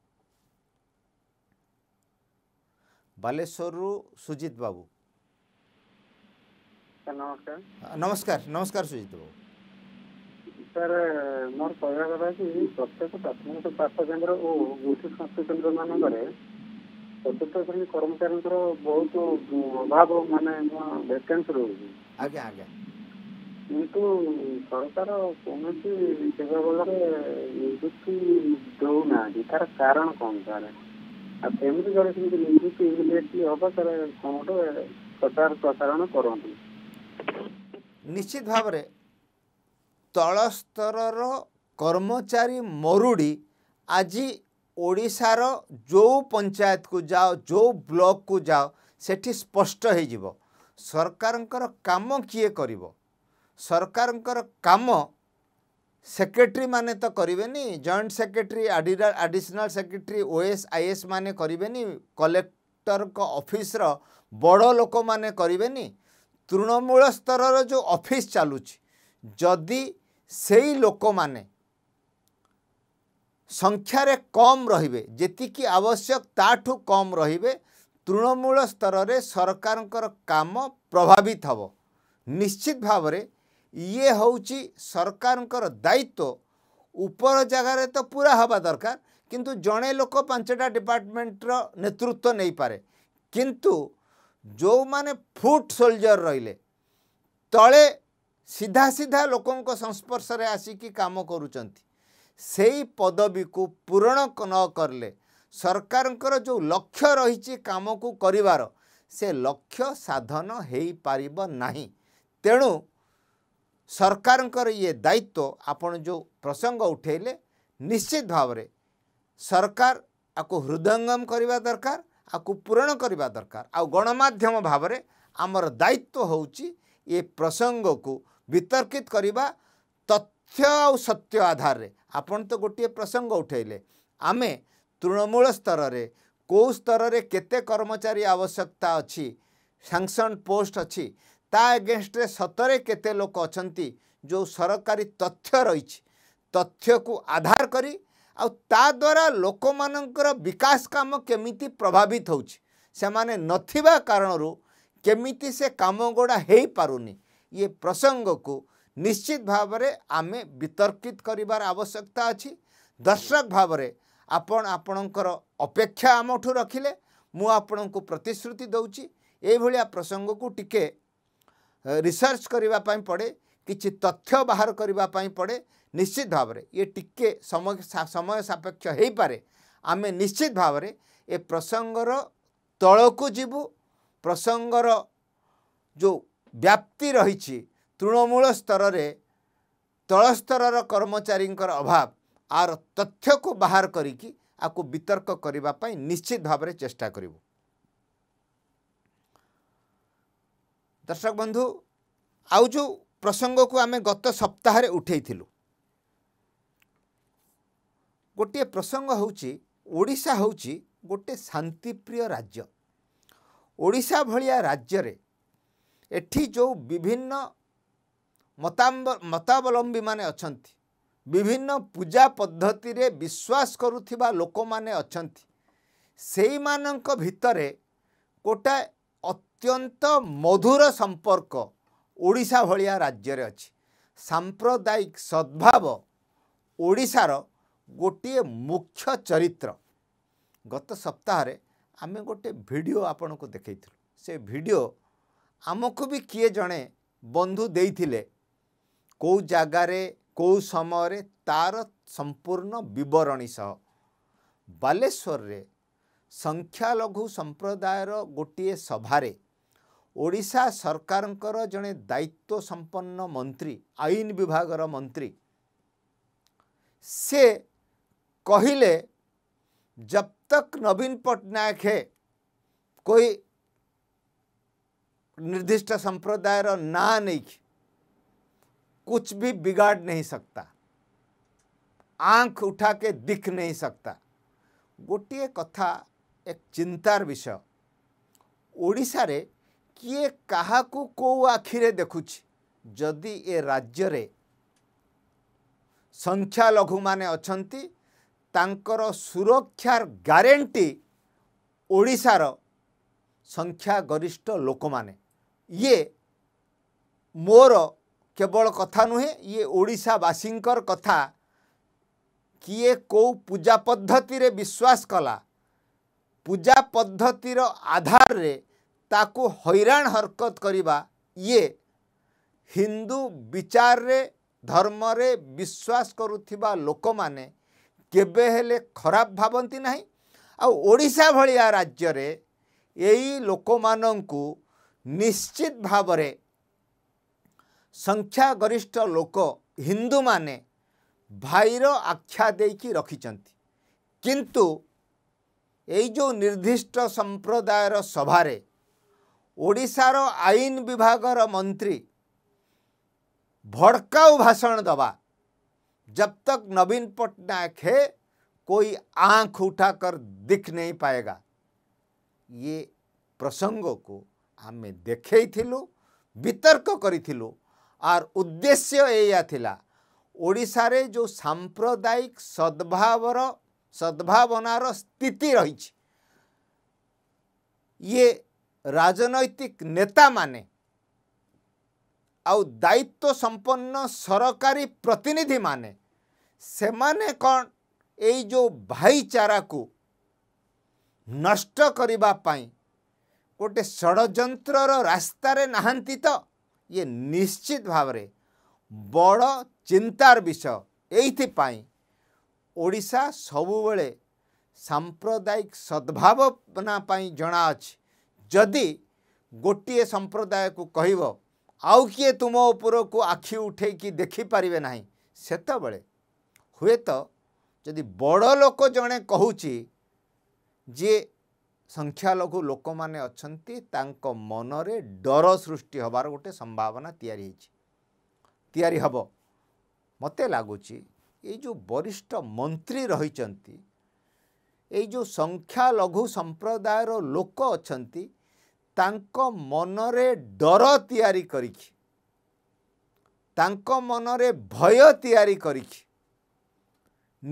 ବାଲେଶ୍ୱରରୁ ସୁଜିତ ବାବୁ ନମସ୍କାର ନମସ୍କାର ନମସ୍କାର ସୁଜିତ ବାବୁ ସାର୍ ମୋର କହିବା କଥା କି ପ୍ରତ୍ୟେକ ପ୍ରାଥମିକ ସ୍ୱାସ୍ଥ୍ୟ କେନ୍ଦ୍ର ଓ ଗୋଷ୍ଠୀ ସ୍ୱାସ୍ଥ୍ୟ କେନ୍ଦ୍ର ମାନଙ୍କରେ ଚତୁର୍ଥ ଶ୍ରେଣୀ କର୍ମଚାରୀଙ୍କର ବହୁତ ଅଭାବ ମାନେ ଭେକେନ୍ସି ରହୁଛି ଆଜ୍ଞା ଆଜ୍ଞା କିନ୍ତୁ ସରକାର କୌଣସି କେବେ ବେଳରେ ନିଯୁକ୍ତି ଦେଉନାହାନ୍ତି ତାର କାରଣ କ'ଣ ସାର୍ ଆଉ କେମିତି ଜଣେ ସେମିତି ନିଯୁକ୍ତି ଇମିଡ଼ିଏଟଲି ହବ ସାର୍ କ'ଣ ଗୋଟେ ପ୍ରଚାର ପ୍ରସାରଣ କରନ୍ତୁ ନିଶ୍ଚିତ ଭାବରେ ତଳ ସ୍ତରର କର୍ମଚାରୀ ମରୁଡ଼ି ଆଜି ଓଡ଼ିଶାର ଯେଉଁ ପଞ୍ଚାୟତକୁ ଯାଅ ଯେଉଁ ବ୍ଲକକୁ ଯାଅ ସେଠି ସ୍ପଷ୍ଟ ହେଇଯିବ ସରକାରଙ୍କର କାମ କିଏ କରିବ ସରକାରଙ୍କର କାମ ସେକ୍ରେଟେରୀ ମାନେ ତ କରିବେନି joint secretary additional secretary OAS IAS ମାନେ କରିବେନି କଲେକ୍ଟରଙ୍କ ଅଫିସର ବଡ଼ ଲୋକମାନେ କରିବେନି ତୃଣମୂଳ ସ୍ତରର ଯେଉଁ ଅଫିସ୍ ଚାଲୁଛି ଯଦି ସେଇ ଲୋକମାନେ ସଂଖ୍ୟାରେ କମ୍ ରହିବେ ଯେତିକି ଆବଶ୍ୟକ ତାଠୁ କମ୍ ରହିବେ ତୃଣମୂଳ ସ୍ତରରେ ସରକାରଙ୍କର କାମ ପ୍ରଭାବିତ ହେବ ନିଶ୍ଚିତ ଭାବରେ ଇଏ ହେଉଛି ସରକାରଙ୍କର ଦାୟିତ୍ୱ ଉପର ଜାଗାରେ ତ ପୁରା ହେବା ଦରକାର କିନ୍ତୁ ଜଣେ ଲୋକ ପାଞ୍ଚଟା ଡିପାର୍ଟମେଣ୍ଟର ନେତୃତ୍ୱ ନେଇପାରେ କିନ୍ତୁ ଯେଉଁମାନେ ଫୁଟ୍ ସୋଲଜର ରହିଲେ ତଳେ ସିଧା ସିଧା ଲୋକଙ୍କ ସଂସ୍ପର୍ଶରେ ଆସିକି କାମ କରୁଛନ୍ତି ସେଇ ପଦବୀକୁ ପୂରଣ ନ କଲେ ସରକାରଙ୍କର ଯେଉଁ ଲକ୍ଷ୍ୟ ରହିଛି କାମକୁ କରିବାର ସେ ଲକ୍ଷ୍ୟ ସାଧନ ହୋଇପାରିବ ନାହିଁ ତେଣୁ ସରକାରଙ୍କର ଇଏ ଦାୟିତ୍ୱ ଆପଣ ଯେଉଁ ପ୍ରସଙ୍ଗ ଉଠାଇଲେ ନିଶ୍ଚିତ ଭାବରେ ସରକାର ଆକୁ ହୃଦୟଙ୍ଗମ କରିବା ଦରକାର ଆକୁ ପୂରଣ କରିବା ଦରକାର ଆଉ ଗଣମାଧ୍ୟମ ଭାବରେ ଆମର ଦାୟିତ୍ୱ ହେଉଛି ଏ ପ୍ରସଙ୍ଗକୁ ବିତର୍କିତ କରିବା ତଥ୍ୟ ଆଉ ସତ୍ୟ ଆଧାରରେ ଆପଣ ତ ଗୋଟିଏ ପ୍ରସଙ୍ଗ ଉଠାଇଲେ ଆମେ ତୃଣମୂଳ ସ୍ତରରେ କେଉଁ ସ୍ତରରେ କେତେ କର୍ମଚାରୀ ଆବଶ୍ୟକତା ଅଛି ସାଙ୍କସନ୍ ପୋଷ୍ଟ ଅଛି ତା ଏଗେନଷ୍ଟରେ ସତରେ କେତେ ଲୋକ ଅଛନ୍ତି ଯେଉଁ ସରକାରୀ ତଥ୍ୟ ରହିଛି ତଥ୍ୟକୁ ଆଧାର କରି ଆଉ ତାଦ୍ୱାରା ଲୋକମାନଙ୍କର ବିକାଶ କାମ କେମିତି ପ୍ରଭାବିତ ହେଉଛି ସେମାନେ ନଥିବା କାରଣରୁ କେମିତି ସେ କାମ ଗୁଡ଼ା ହେଇପାରୁନି ଇଏ ପ୍ରସଙ୍ଗକୁ ନିଶ୍ଚିତ ଭାବରେ ଆମେ ବିତର୍କିତ କରିବାର ଆବଶ୍ୟକତା ଅଛି ଦର୍ଶକ ଭାବରେ ଆପଣ ଆପଣଙ୍କର ଅପେକ୍ଷା ଆମଠୁ ରଖିଲେ ମୁଁ ଆପଣଙ୍କୁ ପ୍ରତିଶ୍ରୁତି ଦେଉଛି ଏଇଭଳିଆ ପ୍ରସଙ୍ଗକୁ ଟିକେ ରିସର୍ଚ୍ଚ କରିବା ପାଇଁ ପଡ଼େ କିଛି ତଥ୍ୟ ବାହାର କରିବା ପାଇଁ ପଡ଼େ ନିଶ୍ଚିତ ଭାବରେ ଇଏ ଟିକେ ସମୟ ସମୟ ସାପେକ୍ଷ ହେଇପାରେ ଆମେ ନିଶ୍ଚିତ ଭାବରେ ଏ ପ୍ରସଙ୍ଗର ତଳକୁ ଯିବୁ ପ୍ରସଙ୍ଗର ଯେଉଁ ବ୍ୟାପ୍ତି ରହିଛି ତୃଣମୂଳ ସ୍ତରରେ ତଳସ୍ତରର କର୍ମଚାରୀଙ୍କର ଅଭାବ ଆର ତଥ୍ୟକୁ ବାହାର କରିକି ଆକୁ ବିତର୍କ କରିବା ପାଇଁ ନିଶ୍ଚିତ ଭାବରେ ଚେଷ୍ଟା କରିବୁ ଦର୍ଶକ ବନ୍ଧୁ ଆଉ ଯେଉଁ ପ୍ରସଙ୍ଗକୁ ଆମେ ଗତ ସପ୍ତାହରେ ଉଠାଇଥିଲୁ ଗୋଟିଏ ପ୍ରସଙ୍ଗ ହେଉଛି ଓଡ଼ିଶା ହେଉଛି ଗୋଟିଏ ଶାନ୍ତିପ୍ରିୟ ରାଜ୍ୟ ଓଡ଼ିଶା ଭଳିଆ ରାଜ୍ୟରେ ଏଠି ଯେଉଁ ବିଭିନ୍ନ ମତାମ୍ବ ମତାବଲମ୍ବୀମାନେ ଅଛନ୍ତି ବିଭିନ୍ନ ପୂଜା ପଦ୍ଧତିରେ ବିଶ୍ୱାସ କରୁଥିବା ଲୋକମାନେ ଅଛନ୍ତି ସେଇମାନଙ୍କ ଭିତରେ ଗୋଟାଏ ଅତ୍ୟନ୍ତ ମଧୁର ସମ୍ପର୍କ ଓଡ଼ିଶା ଭଳିଆ ରାଜ୍ୟରେ ଅଛି ସାମ୍ପ୍ରଦାୟିକ ସଦ୍ଭାବ ଓଡ଼ିଶାର ଗୋଟିଏ ମୁଖ୍ୟ ଚରିତ୍ର ଗତ ସପ୍ତାହରେ ଆମେ ଗୋଟେ ଭିଡ଼ିଓ ଆପଣଙ୍କୁ ଦେଖାଇଥିଲୁ ସେ ଭିଡ଼ିଓ ଆମକୁ ବି କିଏ ଜଣେ ବନ୍ଧୁ ଦେଇଥିଲେ କେଉଁ ଜାଗାରେ କେଉଁ ସମୟରେ ତା'ର ସମ୍ପୂର୍ଣ୍ଣ ବିବରଣୀ ସହ ବାଲେଶ୍ୱରରେ ସଂଖ୍ୟାଲଘୁ ସମ୍ପ୍ରଦାୟର ଗୋଟିଏ ସଭାରେ ଓଡ଼ିଶା ସରକାରଙ୍କର ଜଣେ ଦାୟିତ୍ୱ ସମ୍ପନ୍ନ ମନ୍ତ୍ରୀ ଆଇନ ବିଭାଗର ମନ୍ତ୍ରୀ ସେ କହିଲେ ଜବ୍ତକ୍ ନବୀନ ପଟ୍ଟନାୟକ ହେ କହି निर्दिष्ट संप्रदाय ना नहीं कुछ भी बिगाड़ नहीं सकता आंख उठा के दिख नहीं सकता गोटे कथा एक चिंतार विषय ओडार किए क्या को आखिरे देखुच जदि ए राज्य ସଂଖ୍ୟାଲଘୁ ମାନେ ଅଛନ୍ତି ତାଙ୍କର ସୁରକ୍ଷାର ଗ୍ୟାରେଣ୍ଟି ଓଡ଼ିଶାର ସଂଖ୍ୟାଗରିଷ୍ଠ ଲୋକମାନେ ये मोर केवल कथा नु ये ओडिसा वासिंकर कथा कि ये को पूजा पद्धति रे विश्वास कला पूजा पद्धति रो आधार रे ताको हैरान हरकत करिबा ये हिंदू विचार रे धर्म रे विश्वास करूथिबा लोक माने केबे हेले खराब भाबंती नाही आ ओडिसा राज्य रे एई लोक मानन निश्चित भाव संख्यागरिष्ठ लोक हिंदू माने भाईर आख्या रखिंट किंतु जो निर्दिष्ट संप्रदायर सभार ओडार आईन विभाग मंत्री भड़काऊ भाषण दवा जब तक नवीन पट्टनायक है कोई आंख उठाकर दिख नहीं पाएगा ये प्रसंगों को ଆମେ ଦେଖେଇଥିଲୁ ବିତର୍କ କରିଥିଲୁ ଆର୍ ଉଦ୍ଦେଶ୍ୟ ଏଇଆ ଥିଲା ଓଡ଼ିଶାରେ ଯେଉଁ ସାମ୍ପ୍ରଦାୟିକ ସଦ୍ଭାବର ସଦ୍ଭାବନାର ସ୍ଥିତି ରହିଛି ଇଏ ରାଜନୈତିକ ନେତାମାନେ ଆଉ ଦାୟିତ୍ୱ ସମ୍ପନ୍ନ ସରକାରୀ ପ୍ରତିନିଧିମାନେ ସେମାନେ କ'ଣ ଏଇ ଯେଉଁ ଭାଇଚାରାକୁ ନଷ୍ଟ କରିବା ପାଇଁ ଗୋଟେ ଷଡ଼ଯନ୍ତ୍ରର ରାସ୍ତାରେ ନାହାନ୍ତି ତ ଇଏ ନିଶ୍ଚିତ ଭାବରେ ବଡ଼ ଚିନ୍ତାର ବିଷୟ ଏଇଥିପାଇଁ ଓଡ଼ିଶା ସବୁବେଳେ ସାମ୍ପ୍ରଦାୟିକ ସଦ୍ଭାବନା ପାଇଁ ଜଣା ଅଛି ଯଦି ଗୋଟିଏ ସମ୍ପ୍ରଦାୟକୁ କହିବ ଆଉ କିଏ ତୁମ ଉପରକୁ ଆଖି ଉଠେଇକି ଦେଖିପାରିବେ ନାହିଁ ସେତେବେଳେ ହୁଏତ ଯଦି ବଡ଼ ଲୋକ ଜଣେ କହୁଛି ଯିଏ ସଂଖ୍ୟାଲଘୁ ଲୋକମାନେ ଅଛନ୍ତି ତାଙ୍କ ମନରେ ଡର ସୃଷ୍ଟି ହେବାର ଗୋଟେ ସମ୍ଭାବନା ତିଆରି ହେଇଛି ତିଆରି ହେବ ମୋତେ ଲାଗୁଛି ଏଇ ଯେଉଁ ବରିଷ୍ଠ ମନ୍ତ୍ରୀ ରହିଛନ୍ତି ଏଇ ଯେଉଁ ସଂଖ୍ୟାଲଘୁ ସମ୍ପ୍ରଦାୟର ଲୋକ ଅଛନ୍ତି ତାଙ୍କ ମନରେ ଡର ତିଆରି କରିକି ତାଙ୍କ ମନରେ ଭୟ ତିଆରି କରିକି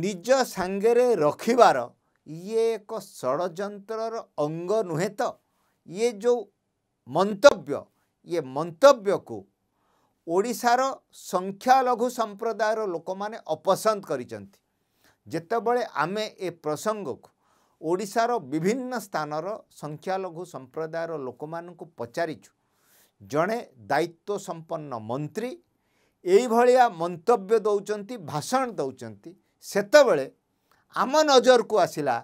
ନିଜ ସାଙ୍ଗରେ ରଖିବାର ଇଏ ଏକ ଷଡ଼ଯନ୍ତ୍ରର ଅଙ୍ଗ ନୁହେଁ ତ ଇଏ ଯେଉଁ ମନ୍ତବ୍ୟ ଇଏ ମନ୍ତବ୍ୟକୁ ଓଡ଼ିଶାର ସଂଖ୍ୟାଲଘୁ ସମ୍ପ୍ରଦାୟର ଲୋକମାନେ ଅପସନ୍ଦ କରିଛନ୍ତି ଯେତେବେଳେ ଆମେ ଏ ପ୍ରସଙ୍ଗକୁ ଓଡ଼ିଶାର ବିଭିନ୍ନ ସ୍ଥାନର ସଂଖ୍ୟାଲଘୁ ସମ୍ପ୍ରଦାୟର ଲୋକମାନଙ୍କୁ ପଚାରିଛୁ ଜଣେ ଦାୟିତ୍ୱ ସମ୍ପନ୍ନ ମନ୍ତ୍ରୀ ଏଇଭଳିଆ ମନ୍ତବ୍ୟ ଦେଉଛନ୍ତି ଭାଷଣ ଦେଉଛନ୍ତି ସେତେବେଳେ ଆମ ନଜରକୁ ଆସିଲା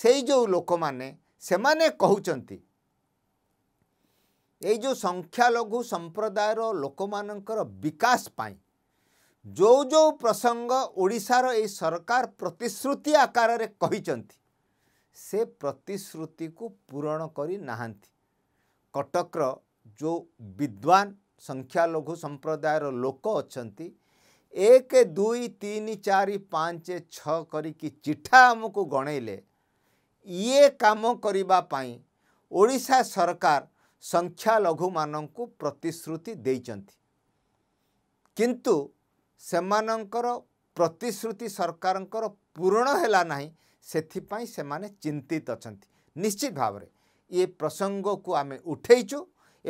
ସେଇ ଯେଉଁ ଲୋକମାନେ ସେମାନେ କହୁଛନ୍ତି ଏଇ ଯେଉଁ ସଂଖ୍ୟାଲଘୁ ସମ୍ପ୍ରଦାୟର ଲୋକମାନଙ୍କର ବିକାଶ ପାଇଁ ଯେଉଁ ଯେଉଁ ପ୍ରସଙ୍ଗ ଓଡ଼ିଶାର ଏଇ ସରକାର ପ୍ରତିଶ୍ରୁତି ଆକାରରେ କହିଛନ୍ତି ସେ ପ୍ରତିଶ୍ରୁତିକୁ ପୂରଣ କରିନାହାନ୍ତି କଟକର ଯେଉଁ ବିଦ୍ୱାନ ସଂଖ୍ୟାଲଘୁ ସମ୍ପ୍ରଦାୟର ଲୋକ ଅଛନ୍ତି ଏକ ଦୁଇ ତିନି ଚାରି ପାଞ୍ଚ ଛଅ କରିକି ଚିଠା ଆମକୁ ଗଣେଇଲେ ଇଏ କାମ କରିବା ପାଇଁ ଓଡ଼ିଶା ସରକାର ସଂଖ୍ୟାଲଘୁମାନଙ୍କୁ ପ୍ରତିଶ୍ରୁତି ଦେଇଛନ୍ତି କିନ୍ତୁ ସେମାନଙ୍କର ପ୍ରତିଶ୍ରୁତି ସରକାରଙ୍କର ପୂରଣ ହେଲା ନାହିଁ ସେଥିପାଇଁ ସେମାନେ ଚିନ୍ତିତ ଅଛନ୍ତି ନିଶ୍ଚିତ ଭାବରେ ଏ ପ୍ରସଙ୍ଗକୁ ଆମେ ଉଠେଇଛୁ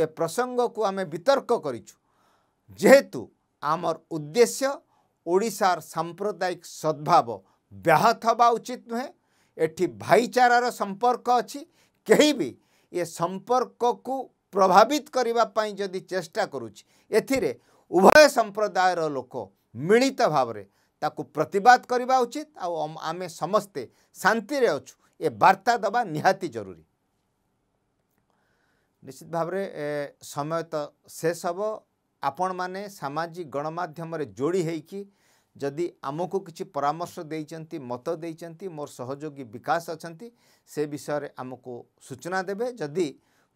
ଏ ପ୍ରସଙ୍ଗକୁ ଆମେ ବିତର୍କ କରିଛୁ ଯେହେତୁ आमर उद्देश्य ଓଡ଼ିଶାର ସାମ୍ପ୍ରଦାୟିକ ସଦ୍ଭାବ ବ୍ୟାହତ ହେବା ଉଚିତ ନୁହେଁ ଏଠି ଭାଇଚାରାର ସମ୍ପର୍କ ଅଛି କେହି ବି ଏ ସମ୍ପର୍କକୁ ପ୍ରଭାବିତ କରିବା ପାଇଁ ଯଦି ଚେଷ୍ଟା କରୁଛି ଏଥିରେ ଉଭୟ ସମ୍ପ୍ରଦାୟର ଲୋକ ମିଳିତ ଭାବରେ ତାକୁ ପ୍ରତିବାଦ କରିବା ଉଚିତ ଆଉ ଆମେ ସମସ୍ତେ ଶାନ୍ତିରେ ଅଛୁ ଏ ବାର୍ତ୍ତା ଦେବା ନିହାତି ଜରୁରୀ ନିଶ୍ଚିତ ଭାବରେ ସମୟ ତ ଶେଷ ହେବ ଆପଣମାନେ ସାମାଜିକ ଗଣମାଧ୍ୟମରେ ଯୋଡ଼ି ହୋଇକି ଯଦି ଆମକୁ କିଛି ପରାମର୍ଶ ଦେଇଛନ୍ତି ମତ ଦେଇଛନ୍ତି ମୋର ସହଯୋଗୀ ବିକାଶ ଅଛନ୍ତି ସେ ବିଷୟରେ ଆମକୁ ସୂଚନା ଦେବେ ଯଦି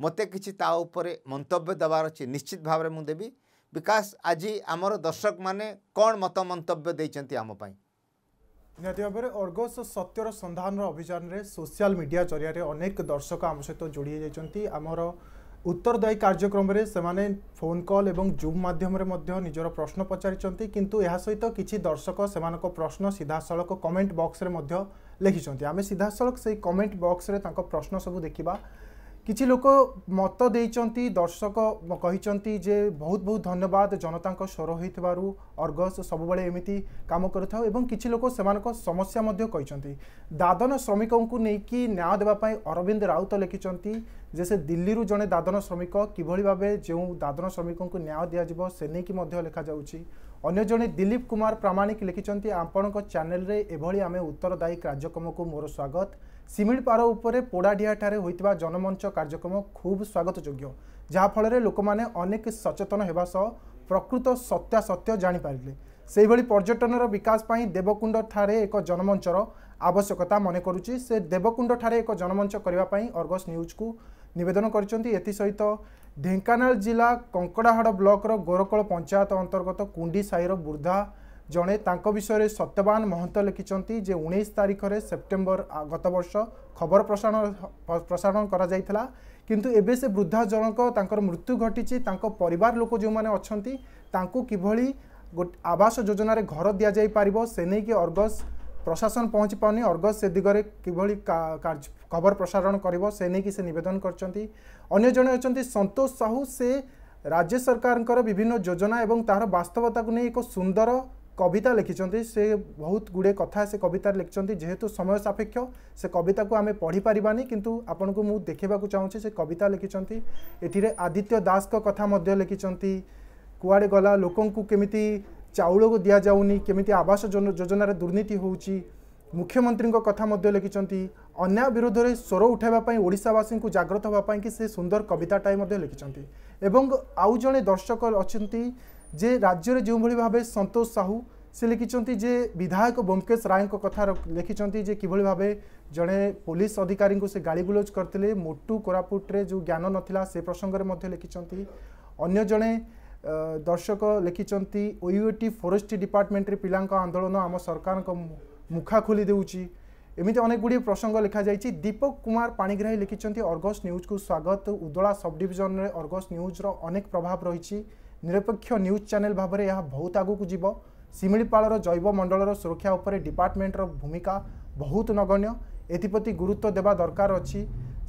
ମୋତେ କିଛି ତା ଉପରେ ମନ୍ତବ୍ୟ ଦେବାର ଅଛି ନିଶ୍ଚିତ ଭାବରେ ମୁଁ ଦେବି ବିକାଶ ଆଜି ଆମର ଦର୍ଶକମାନେ କ'ଣ ମତ ମନ୍ତବ୍ୟ ଦେଇଛନ୍ତି ଆମ ପାଇଁ ନିହାତି ଭାବରେ ଅର୍ଗସ ସତ୍ୟର ସନ୍ଧାନର ଅଭିଯାନରେ ସୋସିଆଲ ମିଡ଼ିଆ ଜରିଆରେ ଅନେକ ଦର୍ଶକ ଆମ ସହିତ ଯୋଡ଼ି ହୋଇଯାଇଛନ୍ତି ଆମର ଉତ୍ତରଦାୟୀ କାର୍ଯ୍ୟକ୍ରମରେ ସେମାନେ ଫୋନ୍ କଲ୍ ଏବଂ ଜୁମ୍ ମାଧ୍ୟମରେ ମଧ୍ୟ ନିଜର ପ୍ରଶ୍ନ ପଚାରିଛନ୍ତି କିନ୍ତୁ ଏହା ସହିତ କିଛି ଦର୍ଶକ ସେମାନଙ୍କ ପ୍ରଶ୍ନ ସିଧାସଳଖ କମେଣ୍ଟ ବକ୍ସରେ ମଧ୍ୟ ଲେଖିଛନ୍ତି ଆମେ ସିଧାସଳଖ ସେଇ କମେଣ୍ଟ ବକ୍ସରେ ତାଙ୍କ ପ୍ରଶ୍ନ ସବୁ ଦେଖିବା କିଛି ଲୋକ ମତ ଦେଇଛନ୍ତି ଦର୍ଶକ କହିଛନ୍ତି ଯେ ବହୁତ ବହୁତ ଧନ୍ୟବାଦ ଜନତାଙ୍କ ସ୍ୱର ହୋଇଥିବାରୁ ଅର୍ଗସ୍ ସବୁବେଳେ ଏମିତି କାମ କରିଥାଉ ଏବଂ କିଛି ଲୋକ ସେମାନଙ୍କ ସମସ୍ୟା ମଧ୍ୟ କହିଛନ୍ତି ଦାଦନ ଶ୍ରମିକଙ୍କୁ ନେଇକି ନ୍ୟାୟ ଦେବା ପାଇଁ ଅରବିନ୍ଦ ରାଉତ ଲେଖିଛନ୍ତି ଯେ ସେ ଦିଲ୍ଲୀରୁ ଜଣେ ଦାଦନ ଶ୍ରମିକ କିଭଳି ଭାବେ ଯେଉଁ ଦାଦନ ଶ୍ରମିକଙ୍କୁ ନ୍ୟାୟ ଦିଆଯିବ ସେ ନେଇକି ମଧ୍ୟ ଲେଖାଯାଉଛି ଅନ୍ୟ ଜଣେ ଦିଲ୍ଲୀପ କୁମାର ପ୍ରାମାଣିକ ଲେଖିଛନ୍ତି ଆପଣଙ୍କ ଚ୍ୟାନେଲରେ ଏଭଳି ଆମେ ଉତ୍ତରଦାୟୀ କାର୍ଯ୍ୟକ୍ରମକୁ ମୋର ସ୍ୱାଗତ ଶିମିଳିପାର ଉପରେ ପୋଡ଼ାଡିଆଠାରେ ହୋଇଥିବା ଜନମଞ୍ଚ କାର୍ଯ୍ୟକ୍ରମ ଖୁବ୍ ସ୍ୱାଗତଯୋଗ୍ୟ ଯାହାଫଳରେ ଲୋକମାନେ ଅନେକ ସଚେତନ ହେବା ସହ ପ୍ରକୃତ ସତ୍ୟାସତ୍ୟ ଜାଣିପାରିଲେ ସେହିଭଳି ପର୍ଯ୍ୟଟନର ବିକାଶ ପାଇଁ ଦେବକୁଣ୍ଡଠାରେ ଏକ ଜନମଞ୍ଚର ଆବଶ୍ୟକତା ମନେ କରୁଛି ସେ ଦେବକୁଣ୍ଡଠାରେ ଏକ ଜନମଞ୍ଚ କରିବା ପାଇଁ ଅର୍ଗସ୍ ନ୍ୟୁଜ୍କୁ ନିବେଦନ କରିଛନ୍ତି ଏଥିସହିତ ଢେଙ୍କାନାଳ ଜିଲ୍ଲା କଙ୍କଡ଼ାହାଡ଼ ବ୍ଲକର ଗୋରକଳ ପଞ୍ଚାୟତ ଅନ୍ତର୍ଗତ କୁଣ୍ଡି ସାହିର ବୃଦ୍ଧା ଜଣେ ତାଙ୍କ ବିଷୟରେ ସତ୍ୟବାନ ମହନ୍ତ ଲେଖିଛନ୍ତି ଯେ ଉଣେଇଶ ତାରିଖରେ ସେପ୍ଟେମ୍ବର ଗତ ବର୍ଷ ଖବର ପ୍ରସାରଣ ପ୍ରସାରଣ କରାଯାଇଥିଲା କିନ୍ତୁ ଏବେ ସେ ବୃଦ୍ଧା ଜଣକ ତାଙ୍କର ମୃତ୍ୟୁ ଘଟିଛି ତାଙ୍କ ପରିବାର ଲୋକ ଯେଉଁମାନେ ଅଛନ୍ତି ତାଙ୍କୁ କିଭଳି ଆବାସ ଯୋଜନାରେ ଘର ଦିଆଯାଇପାରିବ ସେ ନେଇକି ଅର୍ଗସ୍ ପ୍ରଶାସନ ପହଞ୍ଚି ପାରୁନି ଅର୍ଗସ୍ ସେ ଦିଗରେ କିଭଳି ଖବର ପ୍ରସାରଣ କରିବ ସେ ନେଇକି ସେ ନିବେଦନ କରିଛନ୍ତି ଅନ୍ୟ ଜଣେ ଅଛନ୍ତି ସନ୍ତୋଷ ସାହୁ ସେ ରାଜ୍ୟ ସରକାରଙ୍କର ବିଭିନ୍ନ ଯୋଜନା ଏବଂ ତାହାର ବାସ୍ତବତାକୁ ନେଇ ଏକ ସୁନ୍ଦର কবিতা লিখিছন্তি সে বহুত গুড়ে কথা সে কবিতার লিখিছন্তি যেহেতু সময় সাপেক্ষ সে কবিতাকে আমি পড়ি পারিবানি কিন্তু আপনাকে মু দেখিবাকু চাহুছি সে কবিতা লিখিছন্তি এটিরে আদিত্য দাসক কথা মধ্য লিখিছন্তি কুয়াড়ে গলা লোকଙ୍କୁ কেমিতি চাউলକୁ ଦିଆଯାଉନି କେମିତି ଆବାସ ଯୋଜନାରେ ଦୁର୍ନୀତି ହେଉଛି ମୁଖ୍ୟମନ୍ତ୍ରୀଙ୍କ କଥା ମଧ୍ୟ ଲେଖିଛନ୍ତି ଅନ୍ୟାୟ ବିରୋଧରେ ସ୍ୱର ଉଠାଇବା ପାଇଁ ଓଡ଼ିଶାବାସୀଙ୍କୁ ଜାଗ୍ରତ ହେବା ପାଇଁକି ସେ ସୁନ୍ଦର କବିତାଟାଏ ମଧ୍ୟ ଲେଖିଛନ୍ତି ଏବଂ ଆଉ ଜଣେ ଦର୍ଶକ ଅଛନ୍ତି ଯେ ରାଜ୍ୟରେ ଯେଉଁଭଳି ଭାବେ ସନ୍ତୋଷ ସାହୁ ସେ ଲେଖିଛନ୍ତି ଯେ ବିଧାୟକ ବ୍ୟୋମକେଶ ରାୟଙ୍କ କଥା ଲେଖିଛନ୍ତି ଯେ କିଭଳି ଭାବେ ଜଣେ ପୋଲିସ ଅଧିକାରୀଙ୍କୁ ସେ ଗାଳିଗୁଲଜ କରିଥିଲେ ମୋଟୁ କୋରାପୁଟରେ ଯେଉଁ ଜ୍ଞାନ ନଥିଲା ସେ ପ୍ରସଙ୍ଗରେ ମଧ୍ୟ ଲେଖିଛନ୍ତି ଅନ୍ୟ ଜଣେ ଦର୍ଶକ ଲେଖିଛନ୍ତି ଓୟୁଏଟି ଫରେଷ୍ଟରୀ ଡିପାର୍ଟମେଣ୍ଟରେ ପିଲାଙ୍କ ଆନ୍ଦୋଳନ ଆମ ସରକାରଙ୍କ ମୁଖା ଖୋଲି ଦେଉଛି ଏମିତି ଅନେକ ଗୁଡ଼ିଏ ପ୍ରସଙ୍ଗ ଲେଖାଯାଇଛି ଦୀପକ କୁମାର ପାଣିଗ୍ରାହୀ ଲେଖିଛନ୍ତି ଅର୍ଗସ୍ ନ୍ୟୁଜ୍କୁ ସ୍ୱାଗତ ଉଦଳା ସବ୍ ଡିଭିଜନରେ ଅର୍ଗସ୍ ନ୍ୟୁଜ୍ର ଅନେକ ପ୍ରଭାବ ରହିଛି ନିରପେକ୍ଷ ନ୍ୟୁଜ୍ ଚ୍ୟାନେଲ୍ ଭାବରେ ଏହା ବହୁତ ଆଗକୁ ଯିବ ଶିମିଳିପାଳର ଜୈବ ମଣ୍ଡଳର ସୁରକ୍ଷା ଉପରେ ଡିପାର୍ଟମେଣ୍ଟର ଭୂମିକା ବହୁତ ନଗଣ୍ୟ ଏଥିପ୍ରତି ଗୁରୁତ୍ୱ ଦେବା ଦରକାର ଅଛି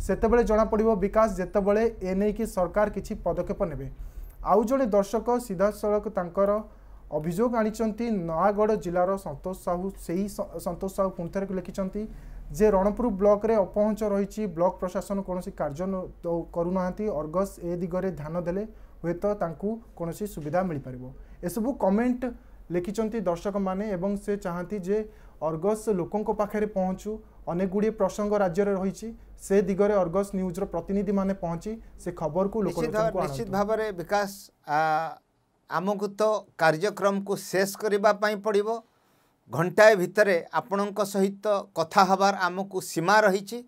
ସେତେବେଳେ ଜଣାପଡ଼ିବ ବିକାଶ ଯେତେବେଳେ ଏ ନେଇକି ସରକାର କିଛି ପଦକ୍ଷେପ ନେବେ ଆଉ ଜଣେ ଦର୍ଶକ ସିଧାସଳଖ ତାଙ୍କର ଅଭିଯୋଗ ଆଣିଛନ୍ତି ନୟାଗଡ଼ ଜିଲ୍ଲାର ସନ୍ତୋଷ ସାହୁ ସେହି ସନ୍ତୋଷ ସାହୁ ପୁଣିଥରେ ଲେଖିଛନ୍ତି ଯେ ରଣପୁର ବ୍ଲକରେ ଅପହଞ୍ଚ ରହିଛି ବ୍ଲକ ପ୍ରଶାସନ କୌଣସି କାର୍ଯ୍ୟ କରୁନାହାନ୍ତି ଅର୍ଗସ୍ ଏ ଦିଗରେ ଧ୍ୟାନ ଦେଲେ ହୁଏତ ତାଙ୍କୁ କୌଣସି ସୁବିଧା ମିଳିପାରିବ ଏସବୁ କମେଣ୍ଟ ଲେଖିଛନ୍ତି ଦର୍ଶକମାନେ ଏବଂ ସେ ଚାହାନ୍ତି ଯେ ଅର୍ଗସ୍ ଲୋକଙ୍କ ପାଖରେ ପହଞ୍ଚୁ ଅନେକ ଗୁଡ଼ିଏ ପ୍ରସଙ୍ଗ ରାଜ୍ୟରେ ରହିଛି ସେ ଦିଗରେ ଅର୍ଗସ୍ ନ୍ୟୁଜ୍ର ପ୍ରତିନିଧିମାନେ ପହଞ୍ଚି ସେ ଖବରକୁ ଲୋକ ନିଶ୍ଚିତ ଭାବରେ ବିକାଶ ଆମକୁ ତ କାର୍ଯ୍ୟକ୍ରମକୁ ଶେଷ କରିବା ପାଇଁ ପଡ଼ିବ ଘଣ୍ଟାଏ ଭିତରେ ଆପଣଙ୍କ ସହିତ କଥା ହେବାର ଆମକୁ ସୀମା ରହିଛି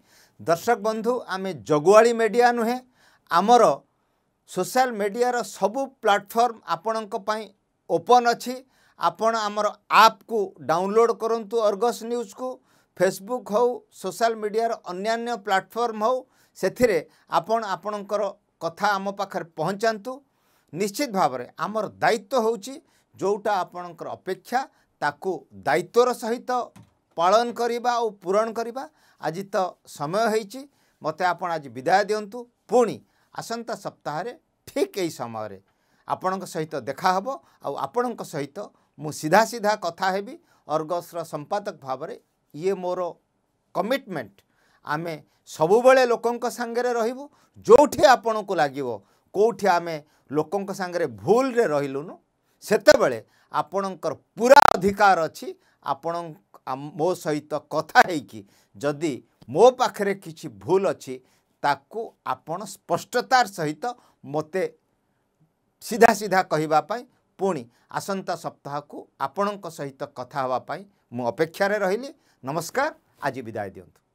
ଦର୍ଶକ ବନ୍ଧୁ ଆମେ ଜଗୁଆଳି ମିଡ଼ିଆ ନୁହେଁ ଆମର ସୋସିଆଲ ମିଡ଼ିଆର ସବୁ ପ୍ଲାଟଫର୍ମ ଆପଣଙ୍କ ପାଇଁ ଓପନ୍ ଅଛି ଆପଣ ଆମର ଆପ୍କୁ ଡାଉନଲୋଡ଼୍ କରନ୍ତୁ ଅର୍ଗସ୍ ନ୍ୟୁଜ୍କୁ ଫେସବୁକ୍ ହେଉ ସୋସିଆଲ ମିଡ଼ିଆର ଅନ୍ୟାନ୍ୟ ପ୍ଲାଟଫର୍ମ ହେଉ ସେଥିରେ ଆପଣ ଆପଣଙ୍କର କଥା ଆମ ପାଖରେ ପହଞ୍ଚାନ୍ତୁ ନିଶ୍ଚିତ ଭାବରେ ଆମର ଦାୟିତ୍ୱ ହେଉଛି ଯେଉଁଟା ଆପଣଙ୍କର ଅପେକ୍ଷା ତାକୁ ଦାୟିତ୍ୱର ସହିତ ପାଳନ କରିବା ଆଉ ପୂରଣ କରିବା ଆଜି ତ ସମୟ ହେଇଛି ମୋତେ ଆପଣ ଆଜି ବିଦାୟ ଦିଅନ୍ତୁ ପୁଣି ଆସନ୍ତା ସପ୍ତାହରେ ଠିକ୍ ଏହି ସମୟରେ ଆପଣଙ୍କ ସହିତ ଦେଖାହେବ ଆଉ ଆପଣଙ୍କ ସହିତ ମୁଁ ସିଧା ସିଧା କଥା ହେବି ଅର୍ଗସ୍ର ସମ୍ପାଦକ ଭାବରେ ଇଏ ମୋର କମିଟମେଣ୍ଟ ଆମେ ସବୁବେଳେ ଲୋକଙ୍କ ସାଙ୍ଗରେ ରହିବୁ ଯେଉଁଠି ଆପଣଙ୍କୁ ଲାଗିବ କେଉଁଠି ଆମେ ଲୋକଙ୍କ ସାଙ୍ଗରେ ଭୁଲରେ ରହିଲୁନୁ ସେତେବେଳେ ଆପଣଙ୍କର ପୁରା ଅଧିକାର ଅଛି ଆପଣ ମୋ ସହିତ କଥା ହେଇକି ଯଦି ମୋ ପାଖରେ କିଛି ଭୁଲ ଅଛି ତାକୁ ଆପଣ ସ୍ପଷ୍ଟତାର ସହିତ ମୋତେ ସିଧା ସିଧା କହିବା ପାଇଁ ପୁଣି ଆସନ୍ତା ସପ୍ତାହକୁ ଆପଣଙ୍କ ସହିତ କଥା ହେବା ପାଇଁ ମୁଁ ଅପେକ୍ଷାରେ ରହିଲି ନମସ୍କାର ଆଜି ବିଦାୟ ଦିଅନ୍ତୁ